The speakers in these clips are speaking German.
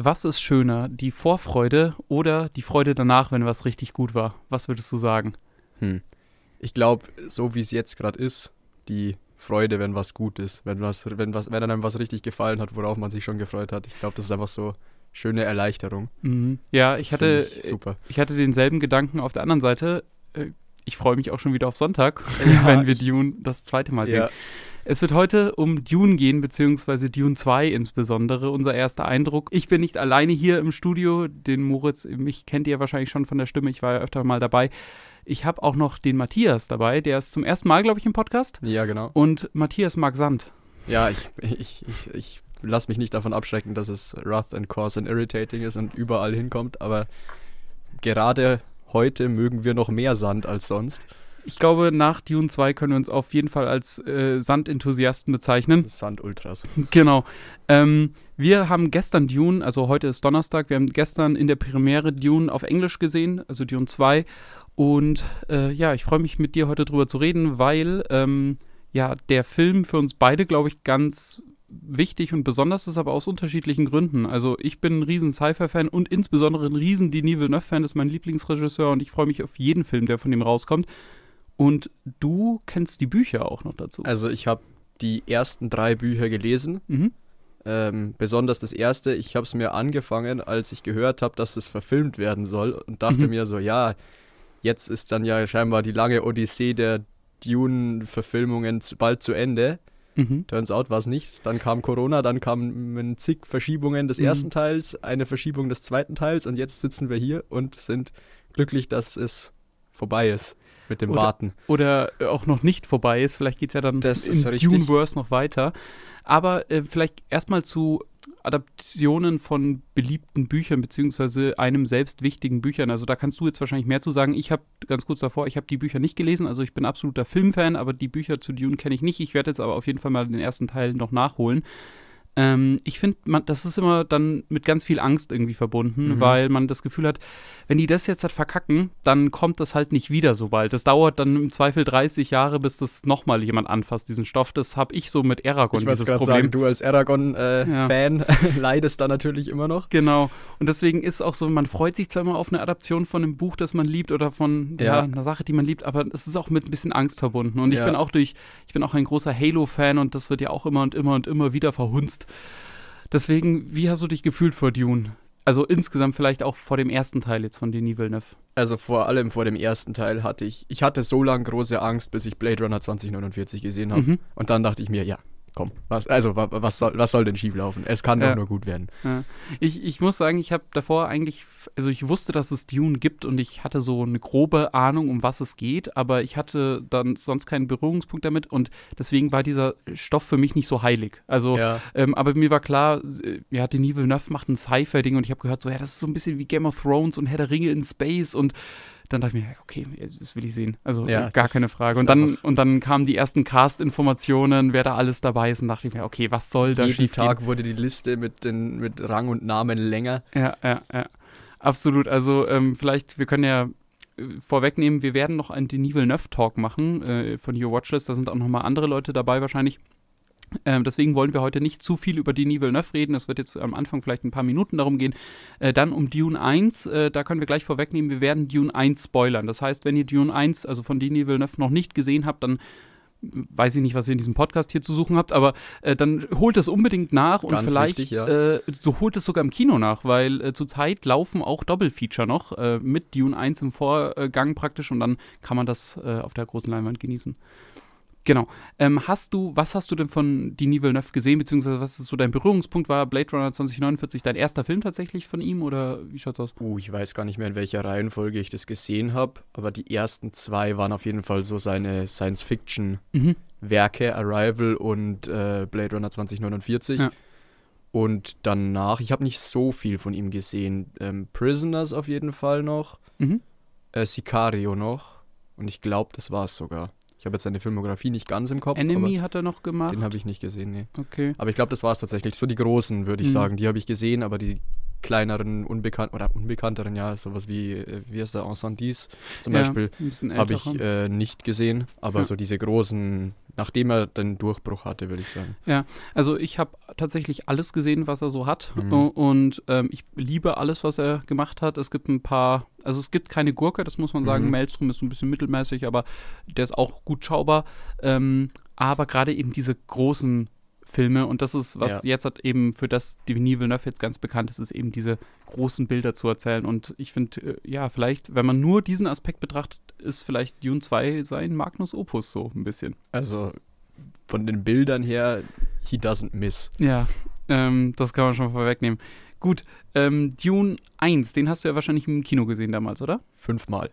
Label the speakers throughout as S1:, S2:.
S1: Was ist schöner, die Vorfreude oder die Freude danach, wenn was richtig gut war? Was würdest du sagen? Hm.
S2: Ich glaube, so wie es jetzt gerade ist, die Freude, wenn was gut ist, wenn, was, wenn, was, wenn einem was richtig gefallen hat, worauf man sich schon gefreut hat. Ich glaube, das ist einfach so schöne Erleichterung.
S1: Mhm. Ja, ich hatte, ich, super. ich hatte denselben Gedanken auf der anderen Seite. Äh, ich freue mich auch schon wieder auf Sonntag, ja, wenn wir Dune das zweite Mal sehen. Ja. Es wird heute um Dune gehen, beziehungsweise Dune 2 insbesondere, unser erster Eindruck. Ich bin nicht alleine hier im Studio, den Moritz, mich kennt ihr wahrscheinlich schon von der Stimme, ich war ja öfter mal dabei. Ich habe auch noch den Matthias dabei, der ist zum ersten Mal, glaube ich, im Podcast. Ja, genau. Und Matthias mag Sand.
S2: Ja, ich, ich, ich, ich lasse mich nicht davon abschrecken, dass es rough and Coarse and Irritating ist und überall hinkommt, aber gerade heute mögen wir noch mehr Sand als sonst ich glaube, nach Dune 2 können wir uns auf jeden Fall als
S1: äh, Sandenthusiasten bezeichnen. Sandultras. Genau. Ähm, wir haben gestern Dune, also heute ist Donnerstag, wir haben gestern in der Premiere Dune auf Englisch gesehen, also Dune 2. Und äh, ja, ich freue mich mit dir heute drüber zu reden, weil ähm, ja der Film für uns beide, glaube ich, ganz wichtig und besonders ist, aber aus unterschiedlichen Gründen. Also ich bin ein riesen Sci-Fi-Fan und insbesondere ein riesen Denis Villeneuve-Fan, ist mein Lieblingsregisseur und ich
S2: freue mich auf jeden Film, der von ihm rauskommt. Und du kennst die Bücher auch noch dazu. Also ich habe die ersten drei Bücher gelesen. Mhm. Ähm, besonders das erste, ich habe es mir angefangen, als ich gehört habe, dass es verfilmt werden soll und dachte mhm. mir so, ja, jetzt ist dann ja scheinbar die lange Odyssee der Dune-Verfilmungen bald zu Ende. Mhm. Turns out war es nicht. Dann kam Corona, dann kamen zig Verschiebungen des mhm. ersten Teils, eine Verschiebung des zweiten Teils und jetzt sitzen wir hier und sind glücklich, dass es vorbei ist mit dem oder, Warten. Oder äh, auch noch nicht vorbei ist. Vielleicht geht es ja dann
S1: das im Duneverse noch weiter. Aber äh, vielleicht erstmal zu Adaptionen von beliebten Büchern beziehungsweise einem selbst wichtigen Büchern. Also da kannst du jetzt wahrscheinlich mehr zu sagen. Ich habe ganz kurz davor, ich habe die Bücher nicht gelesen. Also ich bin absoluter Filmfan, aber die Bücher zu Dune kenne ich nicht. Ich werde jetzt aber auf jeden Fall mal den ersten Teil noch nachholen. Ähm, ich finde, das ist immer dann mit ganz viel Angst irgendwie verbunden, mhm. weil man das Gefühl hat, wenn die das jetzt halt verkacken, dann kommt das halt nicht wieder so bald. Das dauert dann im Zweifel 30 Jahre, bis das nochmal jemand anfasst, diesen Stoff. Das habe ich so mit Eragon. Ich wollte gerade sagen, du
S2: als aragon fan äh, ja. leidest
S1: da natürlich immer noch. Genau. Und deswegen ist auch so, man freut sich zwar immer auf eine Adaption von einem Buch, das man liebt oder von ja. Ja, einer Sache, die man liebt, aber es ist auch mit ein bisschen Angst verbunden. Und ich bin auch durch, ich bin auch ein großer Halo-Fan und das wird ja auch immer und immer und immer wieder verhunzt. Deswegen, wie hast du dich gefühlt vor Dune? Also insgesamt vielleicht auch vor dem ersten Teil jetzt von Denis
S2: Villeneuve. Also vor allem vor dem ersten Teil hatte ich, ich hatte so lange große Angst, bis ich Blade Runner 2049 gesehen habe. Mhm. Und dann dachte ich mir, ja, komm, was, also was soll, was soll denn schieflaufen? Es kann doch ja. nur gut werden.
S1: Ja. Ich, ich muss sagen, ich habe davor eigentlich, also ich wusste, dass es Dune gibt und ich hatte so eine grobe Ahnung, um was es geht, aber ich hatte dann sonst keinen Berührungspunkt damit und deswegen war dieser Stoff für mich nicht so heilig. Also, ja. ähm, aber mir war klar, äh, ja, Denis Villeneuve macht ein Sci-Fi-Ding und ich habe gehört, so, ja, das ist so ein bisschen wie Game of Thrones und Herr der Ringe in Space und dann dachte ich mir, okay, das will ich sehen. Also ja, gar keine Frage. Und dann, und dann kamen die ersten Cast-Informationen, wer da alles dabei ist, und dachte ich mir, okay, was soll da schief Tag
S2: wurde die Liste mit, den, mit
S1: Rang und Namen länger. Ja, ja, ja. Absolut. Also ähm, vielleicht, wir können ja äh, vorwegnehmen, wir werden noch einen Denis Villeneuve-Talk machen äh, von Your Watchlist. Da sind auch nochmal andere Leute dabei wahrscheinlich. Ähm, deswegen wollen wir heute nicht zu viel über Denis Villeneuve reden. Es wird jetzt am Anfang vielleicht ein paar Minuten darum gehen. Äh, dann um Dune 1. Äh, da können wir gleich vorwegnehmen, wir werden Dune 1 spoilern. Das heißt, wenn ihr Dune 1, also von Denis Villeneuve, noch nicht gesehen habt, dann weiß ich nicht, was ihr in diesem Podcast hier zu suchen habt, aber äh, dann holt es unbedingt nach und vielleicht wichtig, ja. äh, so holt es sogar im Kino nach, weil äh, zurzeit laufen auch Doppelfeature noch äh, mit Dune 1 im Vorgang praktisch und dann kann man das äh, auf der großen Leinwand genießen. Genau. Ähm, hast du, was hast du denn von Die Denis Villeneuve gesehen, beziehungsweise was ist so dein Berührungspunkt? War Blade Runner 2049
S2: dein erster Film tatsächlich von ihm oder wie schaut's aus? Uh, ich weiß gar nicht mehr, in welcher Reihenfolge ich das gesehen habe, aber die ersten zwei waren auf jeden Fall so seine Science-Fiction-Werke, mhm. Arrival und äh, Blade Runner 2049. Ja. Und danach, ich habe nicht so viel von ihm gesehen. Ähm, Prisoners auf jeden Fall noch, mhm. äh, Sicario noch und ich glaube, das war es sogar. Ich habe jetzt seine Filmografie nicht ganz im Kopf. Enemy hat
S1: er noch gemacht? Den
S2: habe ich nicht gesehen, nee. Okay. Aber ich glaube, das war es tatsächlich. So die großen, würde ich mhm. sagen. Die habe ich gesehen, aber die kleineren, unbekannten oder unbekannteren, ja, sowas wie, äh, wie heißt der, Encendies zum ja, Beispiel, habe ich äh, nicht gesehen. Aber ja. so diese großen nachdem er den Durchbruch hatte, würde ich sagen.
S1: Ja, also ich habe tatsächlich alles gesehen, was er so hat. Mhm. Und ähm, ich liebe alles, was er gemacht hat. Es gibt ein paar, also es gibt keine Gurke, das muss man sagen. Mhm. Maelstrom ist so ein bisschen mittelmäßig, aber der ist auch gut schaubar. Ähm, aber gerade eben diese großen Filme und das ist, was ja. jetzt hat eben für das die Denis Villeneuve jetzt ganz bekannt ist, ist eben diese großen Bilder zu erzählen und ich finde, äh, ja, vielleicht, wenn man nur diesen Aspekt betrachtet, ist vielleicht Dune 2 sein Magnus Opus so ein bisschen. Also von den Bildern her, he doesn't miss. Ja, ähm, das kann man schon mal vorwegnehmen. Gut, ähm, Dune 1, den hast du ja wahrscheinlich im Kino gesehen damals, oder? Fünfmal.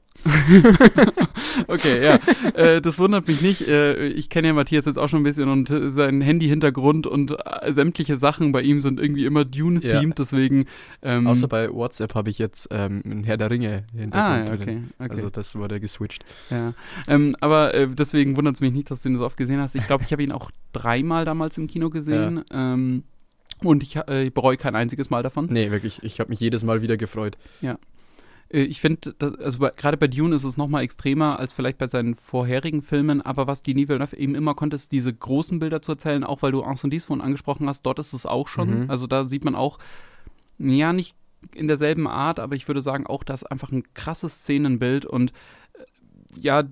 S2: okay, ja.
S1: Äh, das wundert mich nicht. Äh, ich kenne ja Matthias jetzt auch schon ein bisschen und äh, sein Handy-Hintergrund und äh, sämtliche Sachen bei ihm sind irgendwie immer Dune-themed, ja.
S2: deswegen. Ähm, Außer bei WhatsApp habe ich jetzt ähm, einen Herr der Ringe-Hintergrund. Ah, okay, okay, Also das wurde geswitcht.
S1: Ja. Ähm, aber äh, deswegen wundert es mich nicht, dass du ihn so oft gesehen hast. Ich glaube, ich habe ihn auch dreimal damals im Kino gesehen. Ja. Ähm, und ich, äh, ich bereue kein einziges Mal davon. Nee, wirklich. Ich habe mich jedes Mal wieder gefreut. Ja. Äh, ich finde, also gerade bei Dune ist es nochmal extremer als vielleicht bei seinen vorherigen Filmen, aber was die Villeneuve eben immer konnte, ist diese großen Bilder zu erzählen, auch weil du Anson Dies von angesprochen hast, dort ist es auch schon. Mhm. Also da sieht man auch, ja, nicht in derselben Art, aber ich würde sagen, auch das einfach ein krasses Szenenbild und äh, ja,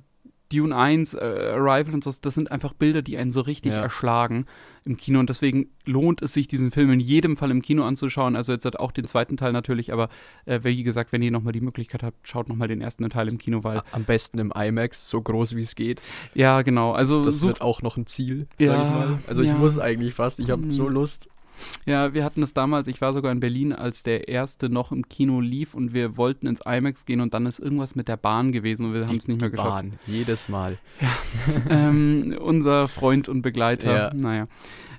S1: Dune 1, äh, Arrival und so, das sind einfach Bilder, die einen so richtig ja. erschlagen im Kino. Und deswegen lohnt es sich, diesen Film in jedem Fall im Kino anzuschauen. Also jetzt hat auch den zweiten Teil natürlich, aber äh, wie gesagt, wenn ihr nochmal die Möglichkeit habt, schaut nochmal den ersten Teil im Kino, weil. Am besten im IMAX, so groß wie es geht. Ja, genau. Also das wird auch noch ein Ziel, sag ja, ich mal. Also ja. ich muss eigentlich fast, ich habe so Lust. Ja, wir hatten das damals, ich war sogar in Berlin, als der erste noch im Kino lief und wir wollten ins IMAX gehen und dann ist irgendwas mit der Bahn gewesen und wir haben es nicht mehr geschafft. Bahn, jedes Mal. Ja. ähm, unser Freund und Begleiter, ja. naja.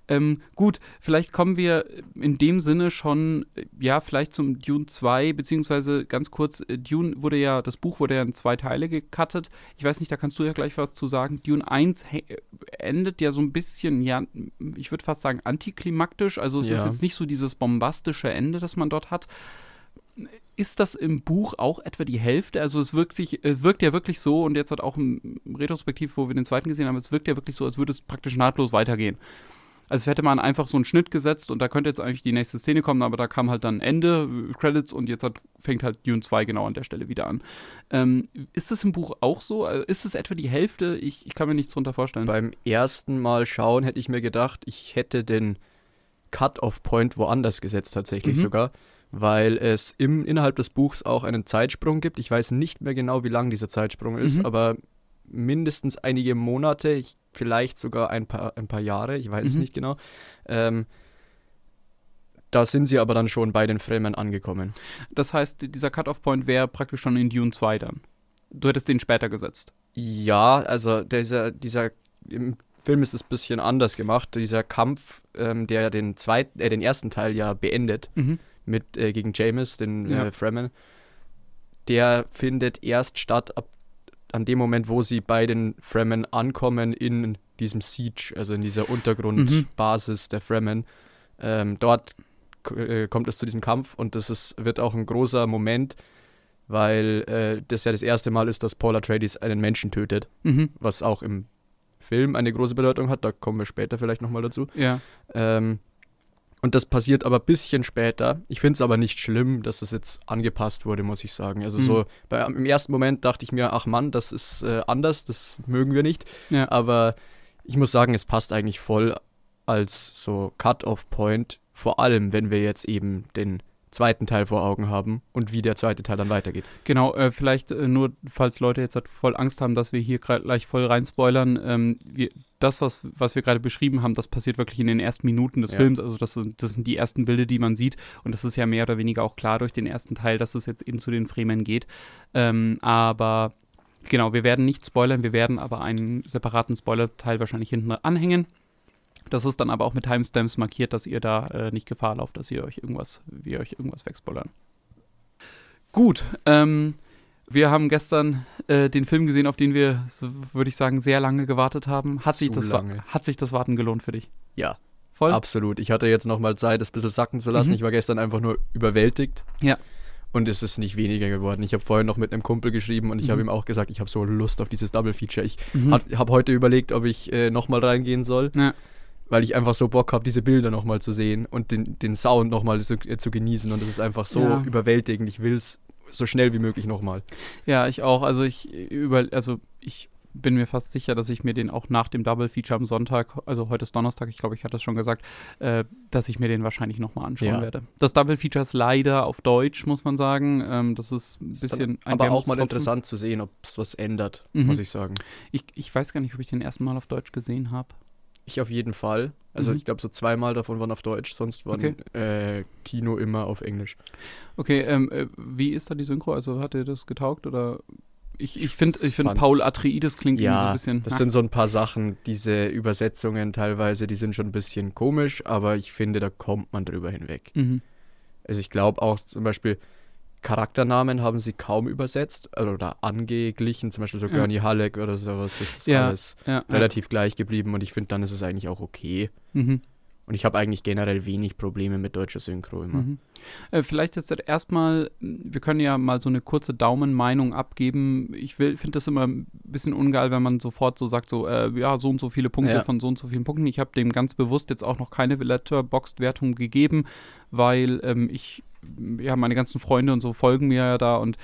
S1: Ähm, gut, vielleicht kommen wir in dem Sinne schon, äh, ja, vielleicht zum Dune 2, beziehungsweise ganz kurz, äh, Dune wurde ja, das Buch wurde ja in zwei Teile gecuttet. Ich weiß nicht, da kannst du ja gleich was zu sagen. Dune 1 äh, endet ja so ein bisschen, ja, ich würde fast sagen, antiklimaktisch. Also es ja. ist jetzt nicht so dieses bombastische Ende, das man dort hat ist das im Buch auch etwa die Hälfte? Also es wirkt, sich, wirkt ja wirklich so, und jetzt hat auch im Retrospektiv, wo wir den zweiten gesehen haben, es wirkt ja wirklich so, als würde es praktisch nahtlos weitergehen. Also hätte man einfach so einen Schnitt gesetzt und da könnte jetzt eigentlich die nächste Szene kommen, aber da kam halt dann Ende, äh, Credits und jetzt hat, fängt halt Dune 2 genau an der Stelle wieder an. Ähm,
S2: ist das im Buch auch so? Also ist es etwa die Hälfte? Ich, ich kann mir nichts darunter vorstellen. Beim ersten Mal schauen hätte ich mir gedacht, ich hätte den Cut-off-Point woanders gesetzt tatsächlich mhm. sogar weil es im, innerhalb des Buchs auch einen Zeitsprung gibt. Ich weiß nicht mehr genau, wie lang dieser Zeitsprung ist, mhm. aber mindestens einige Monate, ich, vielleicht sogar ein paar, ein paar Jahre, ich weiß mhm. es nicht genau. Ähm, da sind sie aber dann schon bei den Fremen angekommen. Das heißt, dieser Cut-Off-Point wäre praktisch schon in Dune 2 dann. Du hättest den später gesetzt. Ja, also dieser, dieser im Film ist es ein bisschen anders gemacht. Dieser Kampf, ähm, der den zweiten, äh, den ersten Teil ja beendet, mhm. mit äh, gegen James, den äh, ja. äh, Fremen, der findet erst statt ab an dem Moment, wo sie bei den Fremen ankommen in diesem Siege, also in dieser Untergrundbasis mhm. der Fremen, ähm, dort äh, kommt es zu diesem Kampf und das ist, wird auch ein großer Moment, weil äh, das ja das erste Mal ist, dass Paul Atreides einen Menschen tötet, mhm. was auch im Film eine große Bedeutung hat, da kommen wir später vielleicht nochmal dazu. Ja. Ähm, und das passiert aber ein bisschen später. Ich finde es aber nicht schlimm, dass es jetzt angepasst wurde, muss ich sagen. Also mhm. so hm. bei, im ersten Moment dachte ich mir, ach Mann, das ist äh, anders, das mögen wir nicht. Ja. Aber ich muss sagen, es passt eigentlich voll als so Cut-off-Point, vor allem wenn wir jetzt eben den zweiten Teil vor Augen haben und wie der zweite Teil dann weitergeht. Genau, äh, vielleicht äh, nur,
S1: falls Leute jetzt halt voll Angst haben, dass wir hier gleich voll reinspoilern, ähm, wir, das, was, was wir gerade beschrieben haben, das passiert wirklich in den ersten Minuten des ja. Films. Also das sind, das sind die ersten Bilder, die man sieht. Und das ist ja mehr oder weniger auch klar durch den ersten Teil, dass es jetzt eben zu den Fremen geht. Ähm, aber genau, wir werden nicht spoilern, wir werden aber einen separaten Spoiler-Teil wahrscheinlich hinten anhängen. Das ist dann aber auch mit Timestamps markiert, dass ihr da äh, nicht Gefahr lauft, dass ihr euch irgendwas, wir euch irgendwas wegspoilern. Gut, ähm, wir haben gestern äh, den Film gesehen, auf den wir, so würde ich sagen, sehr lange gewartet haben. Hat sich, das, hat sich, das, Warten gelohnt für dich?
S2: Ja. Voll? Absolut. Ich hatte jetzt nochmal Zeit, das ein bisschen sacken zu lassen. Mhm. Ich war gestern einfach nur überwältigt. Ja. Und es ist nicht weniger geworden. Ich habe vorhin noch mit einem Kumpel geschrieben und ich mhm. habe ihm auch gesagt, ich habe so Lust auf dieses Double-Feature. Ich mhm. habe heute überlegt, ob ich äh, nochmal reingehen soll. Ja weil ich einfach so Bock habe, diese Bilder nochmal zu sehen und den, den Sound nochmal zu, äh, zu genießen. Und das ist einfach so ja. überwältigend. Ich will es so schnell wie möglich nochmal.
S1: Ja, ich auch. Also ich über, also ich bin mir fast sicher, dass ich mir den auch nach dem Double Feature am Sonntag, also heute ist Donnerstag, ich glaube, ich hatte es schon gesagt, äh, dass ich mir den wahrscheinlich nochmal anschauen ja. werde. Das Double Feature ist leider auf Deutsch, muss man sagen. Ähm, das ist ein ist bisschen ein Aber auch mal interessant zu sehen, ob
S2: es was ändert, mhm. muss ich sagen.
S1: Ich, ich weiß gar nicht, ob ich den ersten Mal auf Deutsch gesehen habe.
S2: Ich auf jeden Fall. Also mhm. ich glaube, so zweimal davon waren auf Deutsch, sonst waren okay. äh, Kino immer auf Englisch. Okay, ähm, äh, wie ist da die Synchro? Also hat dir das getaugt oder
S1: ich, ich finde, ich find Paul Atreides klingt ja, so ein bisschen. Das sind so
S2: ein paar Sachen, diese Übersetzungen teilweise, die sind schon ein bisschen komisch, aber ich finde, da kommt man drüber hinweg. Mhm. Also ich glaube auch zum Beispiel, Charakternamen haben sie kaum übersetzt also, oder angeglichen, zum Beispiel so ja. Gurney Halleck oder sowas. Das ist ja, alles ja, relativ gleich geblieben und ich finde, dann ist es eigentlich auch okay. Mhm. Und ich habe eigentlich generell wenig Probleme mit deutscher Synchro immer. Mhm.
S1: Äh, vielleicht jetzt erstmal, wir können ja mal so eine kurze Daumenmeinung abgeben. Ich finde das immer ein bisschen ungeil, wenn man sofort so sagt, so, äh, ja, so und so viele Punkte ja. von so und so vielen Punkten. Ich habe dem ganz bewusst jetzt auch noch keine Letterboxd-Wertung gegeben, weil ähm, ich, ja, meine ganzen Freunde und so folgen mir ja da und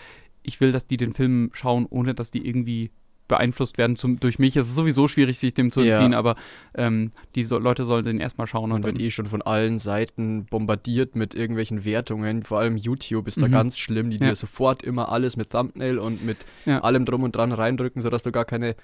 S1: ich will, dass die den Film schauen, ohne dass die irgendwie beeinflusst werden zum, durch mich. Es ist sowieso schwierig, sich dem zu entziehen, ja. aber ähm,
S2: die so Leute sollen den erstmal schauen. Man und wird eh schon von allen Seiten bombardiert mit irgendwelchen Wertungen. Vor allem YouTube ist da mhm. ganz schlimm, die ja. dir sofort immer alles mit Thumbnail und mit ja. allem drum und dran reindrücken, sodass du gar keine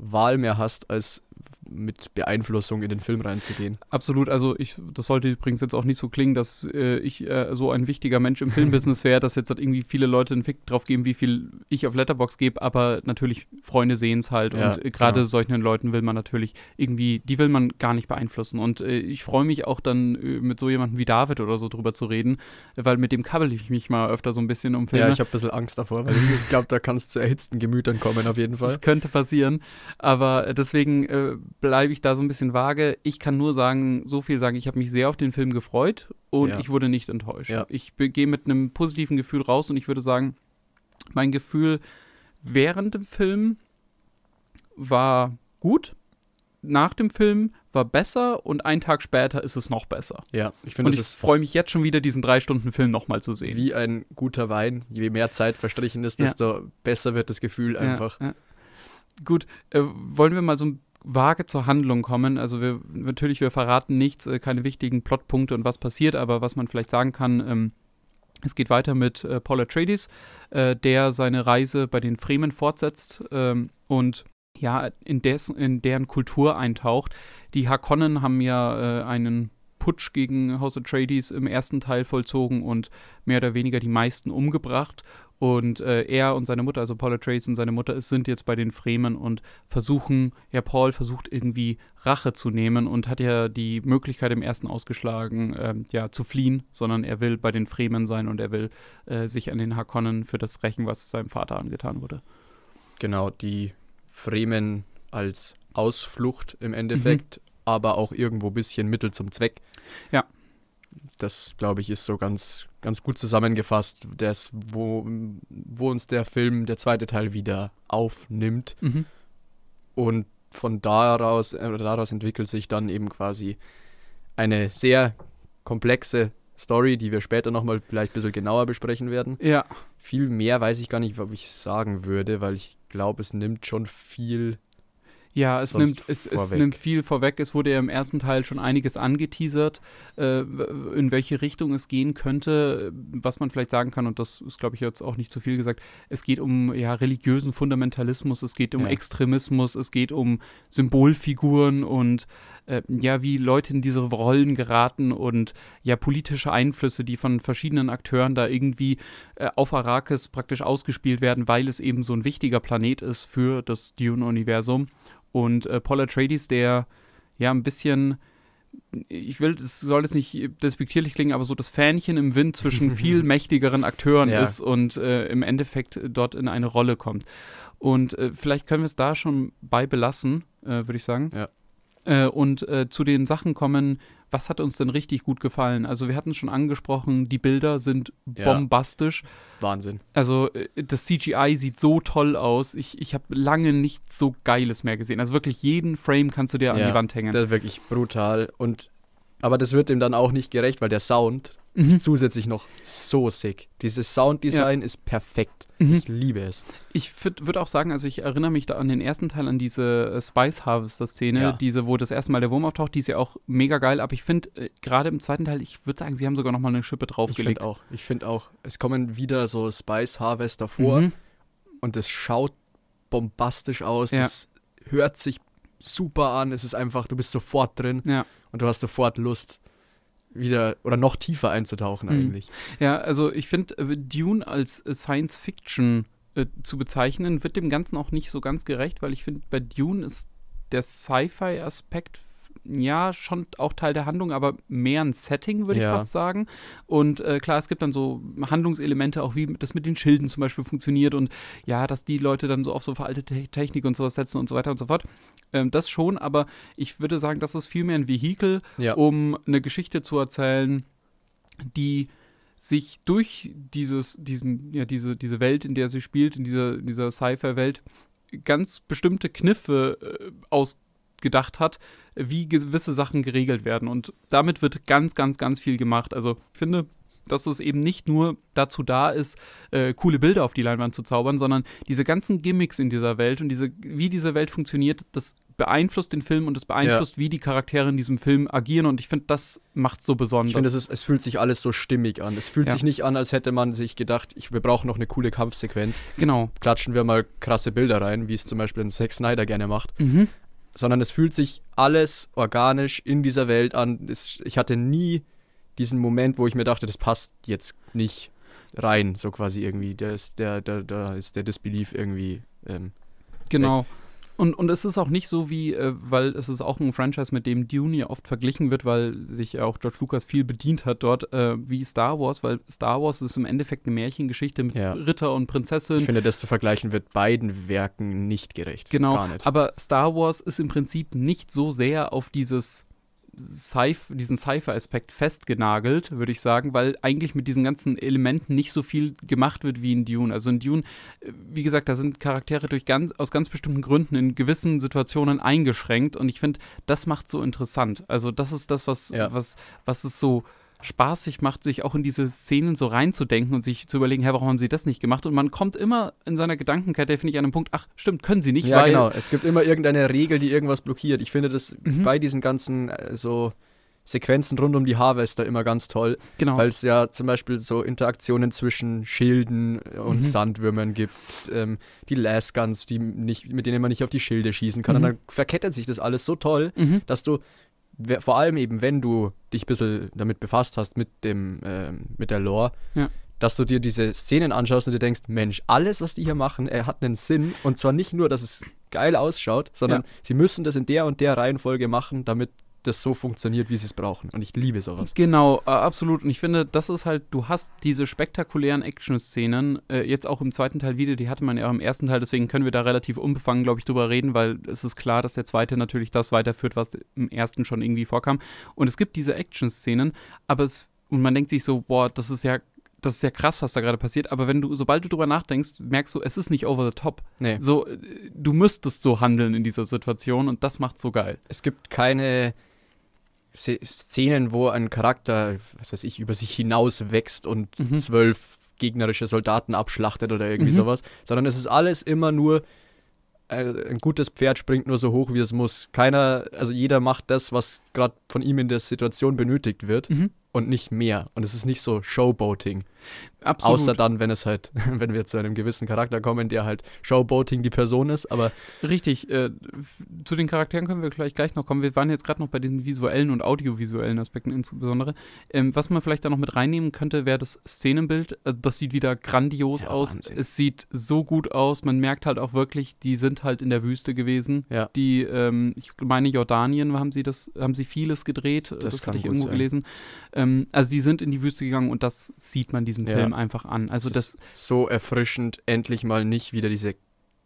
S2: Wahl mehr hast, als mit Beeinflussung in den Film reinzugehen.
S1: Absolut, also ich, das sollte übrigens jetzt auch nicht so klingen, dass äh, ich äh, so ein wichtiger Mensch im Filmbusiness wäre, dass jetzt halt irgendwie viele Leute einen Fick drauf geben, wie viel ich auf Letterbox gebe, aber natürlich Freunde sehen es halt ja, und äh, gerade genau. solchen Leuten will man natürlich irgendwie, die will man gar nicht beeinflussen und äh, ich freue mich auch dann äh, mit so jemandem wie David oder so drüber zu reden, weil mit dem kabbel ich mich mal öfter so ein bisschen um Filme. Ja, ich habe ein bisschen Angst davor, weil ich glaube, da kann es zu erhitzten Gemütern kommen auf jeden Fall. Das könnte passieren, aber äh, deswegen bleibe ich da so ein bisschen vage. Ich kann nur sagen, so viel sagen, ich habe mich sehr auf den Film gefreut und ja. ich wurde nicht enttäuscht. Ja. Ich gehe mit einem positiven Gefühl raus und ich würde sagen, mein Gefühl während dem Film war gut, nach dem Film war besser und einen Tag später ist es noch besser. Ja, ich finde, ich freue mich jetzt schon wieder, diesen drei Stunden
S2: Film nochmal zu sehen. Wie ein guter Wein, je mehr Zeit verstrichen ist, ja. desto besser wird das Gefühl einfach.
S1: Ja, ja. Gut, äh, wollen wir mal so ein vage zur Handlung kommen. Also wir natürlich, wir verraten nichts, äh, keine wichtigen Plotpunkte und was passiert, aber was man vielleicht sagen kann, ähm, es geht weiter mit äh, Paul Atreides, äh, der seine Reise bei den Fremen fortsetzt ähm, und ja, in, des, in deren Kultur eintaucht. Die Hakonnen haben ja äh, einen Putsch gegen House Atreides im ersten Teil vollzogen und mehr oder weniger die meisten umgebracht. Und äh, er und seine Mutter, also Paul Trace und seine Mutter, sind jetzt bei den Fremen und versuchen, ja, Paul versucht irgendwie Rache zu nehmen und hat ja die Möglichkeit im ersten ausgeschlagen, äh, ja, zu fliehen, sondern er will bei den Fremen sein und er will äh, sich an den Harkonnen für das rächen, was seinem Vater angetan wurde.
S2: Genau, die Fremen als Ausflucht im Endeffekt, mhm. aber auch irgendwo ein bisschen Mittel zum Zweck. Ja. Das, glaube ich, ist so ganz ganz gut zusammengefasst, das, wo, wo uns der Film, der zweite Teil, wieder aufnimmt. Mhm. Und von daraus, äh, daraus entwickelt sich dann eben quasi eine sehr komplexe Story, die wir später nochmal vielleicht ein bisschen genauer besprechen werden. Ja. Viel mehr weiß ich gar nicht, ob ich sagen würde, weil ich glaube, es nimmt schon viel ja, es, nimmt, es, es nimmt,
S1: viel vorweg. Es wurde ja im ersten Teil schon einiges angeteasert, äh, in welche Richtung es gehen könnte. Was man vielleicht sagen kann, und das ist, glaube ich, jetzt auch nicht zu viel gesagt, es geht um ja, religiösen Fundamentalismus, es geht um ja. Extremismus, es geht um Symbolfiguren und äh, ja, wie Leute in diese Rollen geraten und ja, politische Einflüsse, die von verschiedenen Akteuren da irgendwie äh, auf Arrakis praktisch ausgespielt werden, weil es eben so ein wichtiger Planet ist für das Dune-Universum. Und äh, Paul Atreides, der ja ein bisschen ich will, es soll jetzt nicht despektierlich klingen, aber so das Fähnchen im Wind zwischen viel mächtigeren Akteuren ja. ist und äh, im Endeffekt dort in eine Rolle kommt. Und äh, vielleicht können wir es da schon bei belassen, äh, würde ich sagen. Ja äh, und äh, zu den Sachen kommen, was hat uns denn richtig gut gefallen? Also wir hatten schon angesprochen, die Bilder sind ja. bombastisch. Wahnsinn. Also äh, das CGI sieht so toll aus.
S2: Ich, ich habe lange nichts so Geiles mehr gesehen. Also wirklich jeden Frame kannst du dir ja, an die Wand hängen. Das ist wirklich brutal. Und aber das wird ihm dann auch nicht gerecht, weil der Sound mhm. ist zusätzlich noch so sick. Dieses Sounddesign ja. ist perfekt. Mhm. Ich liebe es. Ich würde auch
S1: sagen, also ich erinnere mich da an den ersten Teil, an diese äh, Spice Harvester-Szene, ja. diese, wo das erste Mal der Wurm auftaucht, die ist ja auch mega geil. Aber ich finde, äh, gerade im zweiten Teil, ich würde sagen, sie haben sogar noch mal eine Schippe draufgelegt. Ich
S2: finde auch. Ich finde auch. Es kommen wieder so Spice Harvester vor mhm. und es schaut bombastisch aus. Ja. Das hört sich super an. Es ist einfach, du bist sofort drin ja. und du hast sofort Lust wieder oder noch tiefer einzutauchen mhm. eigentlich.
S1: Ja, also ich finde äh, Dune als äh, Science Fiction äh, zu bezeichnen, wird dem Ganzen auch nicht so ganz gerecht, weil ich finde, bei Dune ist der Sci-Fi-Aspekt ja, schon auch Teil der Handlung, aber mehr ein Setting, würde ja. ich fast sagen. Und äh, klar, es gibt dann so Handlungselemente, auch wie das mit den Schilden zum Beispiel funktioniert und ja, dass die Leute dann so auf so veraltete Technik und sowas setzen und so weiter und so fort. Ähm, das schon, aber ich würde sagen, das ist vielmehr ein Vehikel, ja. um eine Geschichte zu erzählen, die sich durch dieses, diesen, ja, diese, diese Welt, in der sie spielt, in dieser, dieser Sci-Fi-Welt, ganz bestimmte Kniffe äh, aus gedacht hat, wie gewisse Sachen geregelt werden. Und damit wird ganz, ganz, ganz viel gemacht. Also ich finde, dass es eben nicht nur dazu da ist, äh, coole Bilder auf die Leinwand zu zaubern, sondern diese ganzen Gimmicks in dieser Welt und diese, wie diese Welt funktioniert, das beeinflusst den Film und es beeinflusst, ja. wie die Charaktere
S2: in diesem Film agieren. Und ich finde, das macht es so besonders. Ich finde, es fühlt sich alles so stimmig an. Es fühlt ja. sich nicht an, als hätte man sich gedacht, ich, wir brauchen noch eine coole Kampfsequenz. Genau. Klatschen wir mal krasse Bilder rein, wie es zum Beispiel ein Zack Snyder gerne macht. Mhm sondern es fühlt sich alles organisch in dieser Welt an. ich hatte nie diesen Moment, wo ich mir dachte, das passt jetzt nicht rein, so quasi irgendwie. Da ist der, da, da ist der Disbelief irgendwie. Ähm, genau. Weg.
S1: Und, und es ist auch nicht so wie, äh, weil es ist auch ein Franchise, mit dem Dune ja oft verglichen wird, weil sich ja auch George Lucas viel bedient hat dort, äh, wie Star Wars, weil Star Wars ist im Endeffekt eine Märchengeschichte mit ja. Ritter und Prinzessin. Ich finde, das zu vergleichen wird beiden Werken nicht gerecht. Genau, nicht. aber Star Wars ist im Prinzip nicht so sehr auf dieses Cyph diesen Cypher-Aspekt festgenagelt, würde ich sagen, weil eigentlich mit diesen ganzen Elementen nicht so viel gemacht wird wie in Dune. Also in Dune, äh, wie gesagt, da sind Charaktere durch ganz, aus ganz bestimmten Gründen in gewissen Situationen eingeschränkt und ich finde, das macht so interessant. Also das ist das, was, ja. was, was es so spaßig macht, sich auch in diese Szenen so reinzudenken und sich zu überlegen, hey, warum haben sie das nicht gemacht? Und man kommt immer in seiner Gedankenkette, finde ich, an einem Punkt,
S2: ach, stimmt, können sie nicht, ja, weil. genau. Es gibt immer irgendeine Regel, die irgendwas blockiert. Ich finde das mhm. bei diesen ganzen äh, so Sequenzen rund um die Harvester immer ganz toll. Genau. Weil es ja zum Beispiel so Interaktionen zwischen Schilden und mhm. Sandwürmern gibt, ähm, die Lasguns, die nicht, mit denen man nicht auf die Schilde schießen kann. Mhm. Und dann verkettet sich das alles so toll, mhm. dass du vor allem eben, wenn du dich ein bisschen damit befasst hast, mit, dem, äh, mit der Lore, ja. dass du dir diese Szenen anschaust und dir denkst, Mensch, alles, was die hier machen, er hat einen Sinn. Und zwar nicht nur, dass es geil ausschaut, sondern ja. sie müssen das in der und der Reihenfolge machen, damit das so funktioniert, wie sie es brauchen. Und ich liebe sowas.
S1: Genau, äh, absolut. Und ich finde, das ist halt, du hast diese spektakulären Action-Szenen äh, jetzt auch im zweiten Teil wieder, die hatte man ja auch im ersten Teil, deswegen können wir da relativ unbefangen, glaube ich, drüber reden, weil es ist klar, dass der zweite natürlich das weiterführt, was im ersten schon irgendwie vorkam. Und es gibt diese Action-Szenen, aber es, und man denkt sich so, boah, das ist ja das ist ja krass, was da gerade passiert, aber wenn du, sobald du drüber nachdenkst, merkst du, es ist nicht over the top. Nee.
S2: So, äh, du müsstest so handeln in dieser Situation und das macht so geil. Es gibt keine Szenen, wo ein Charakter, was weiß ich, über sich hinaus wächst und mhm. zwölf gegnerische Soldaten abschlachtet oder irgendwie mhm. sowas, sondern es ist alles immer nur äh, ein gutes Pferd springt nur so hoch, wie es muss. Keiner, also jeder macht das, was gerade von ihm in der Situation benötigt wird. Mhm und nicht mehr. Und es ist nicht so Showboating. Absolut. Außer dann, wenn es halt, wenn wir zu einem gewissen Charakter kommen, der halt Showboating die Person ist, aber. Richtig, äh, zu den Charakteren können wir gleich, gleich noch kommen. Wir waren jetzt gerade noch bei
S1: diesen visuellen und audiovisuellen Aspekten insbesondere. Ähm, was man vielleicht da noch mit reinnehmen könnte, wäre das Szenenbild. Äh, das sieht wieder grandios ja, aus. Wahnsinn. Es sieht so gut aus. Man merkt halt auch wirklich, die sind halt in der Wüste gewesen. Ja. Die, ähm, ich meine, Jordanien haben sie das, haben sie vieles gedreht. Das, das hatte ich irgendwo sein. gelesen. Ähm, ähm, also die sind in die Wüste gegangen und das sieht man diesem ja. Film einfach an. Also das,
S2: das so erfrischend, endlich mal nicht wieder diese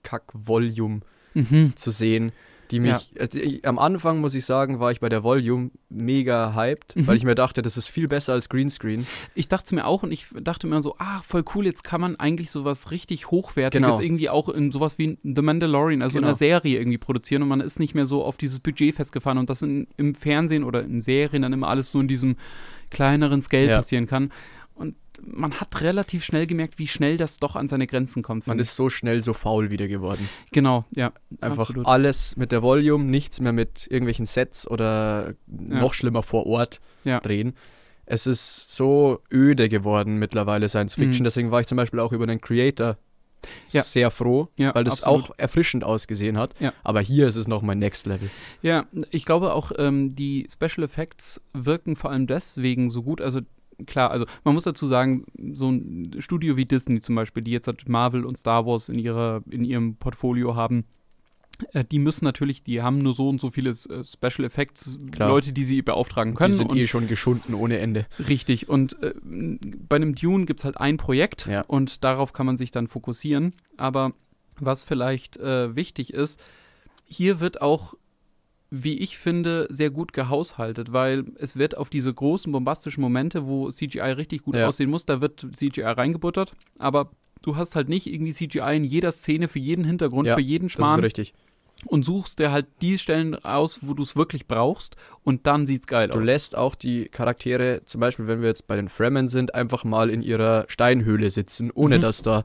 S2: Kack-Volume mhm. zu sehen. Die mich, ja. also, ich, am Anfang muss ich sagen, war ich bei der Volume mega hyped, mhm. weil ich mir dachte, das ist viel besser als Greenscreen.
S1: Ich dachte es mir auch und ich dachte mir so, ah, voll cool, jetzt kann man eigentlich sowas richtig Hochwertiges genau. irgendwie auch in sowas wie The Mandalorian, also genau. in einer genau. Serie irgendwie produzieren und man ist nicht mehr so auf dieses Budget festgefahren und das in, im Fernsehen oder in Serien dann immer alles so in diesem, kleineren Scale ja. passieren kann. Und man hat relativ schnell gemerkt, wie schnell das doch
S2: an seine Grenzen kommt. Man mich. ist so schnell so faul wieder geworden. Genau, ja. Einfach absolut. alles mit der Volume, nichts mehr mit irgendwelchen Sets oder ja. noch schlimmer vor Ort ja. drehen. Es ist so öde geworden mittlerweile Science Fiction. Mhm. Deswegen war ich zum Beispiel auch über den Creator ja. sehr froh, ja, weil das absolut. auch erfrischend ausgesehen hat. Ja. Aber hier ist es noch mein Next Level.
S1: Ja, ich glaube auch, ähm, die Special Effects wirken vor allem deswegen so gut. Also klar, also man muss dazu sagen, so ein Studio wie Disney zum Beispiel, die jetzt halt Marvel und Star Wars in, ihrer, in ihrem Portfolio haben, äh, die müssen natürlich, die haben nur so und so viele äh, Special Effects, Klar. Leute, die sie beauftragen können. Die sind und eh schon geschunden ohne Ende. Richtig. Und äh, bei einem Dune gibt es halt ein Projekt ja. und darauf kann man sich dann fokussieren. Aber was vielleicht äh, wichtig ist, hier wird auch, wie ich finde, sehr gut gehaushaltet, weil es wird auf diese großen bombastischen Momente, wo CGI richtig gut ja. aussehen muss, da wird CGI reingebuttert. Aber du hast halt nicht irgendwie CGI in jeder Szene, für jeden Hintergrund, ja, für jeden Schmarrn. Das ist richtig und suchst dir halt die Stellen aus, wo du es wirklich brauchst
S2: und dann sieht es geil du aus. Du lässt auch die Charaktere, zum Beispiel wenn wir jetzt bei den Fremen sind, einfach mal in ihrer Steinhöhle sitzen, ohne mhm. dass da,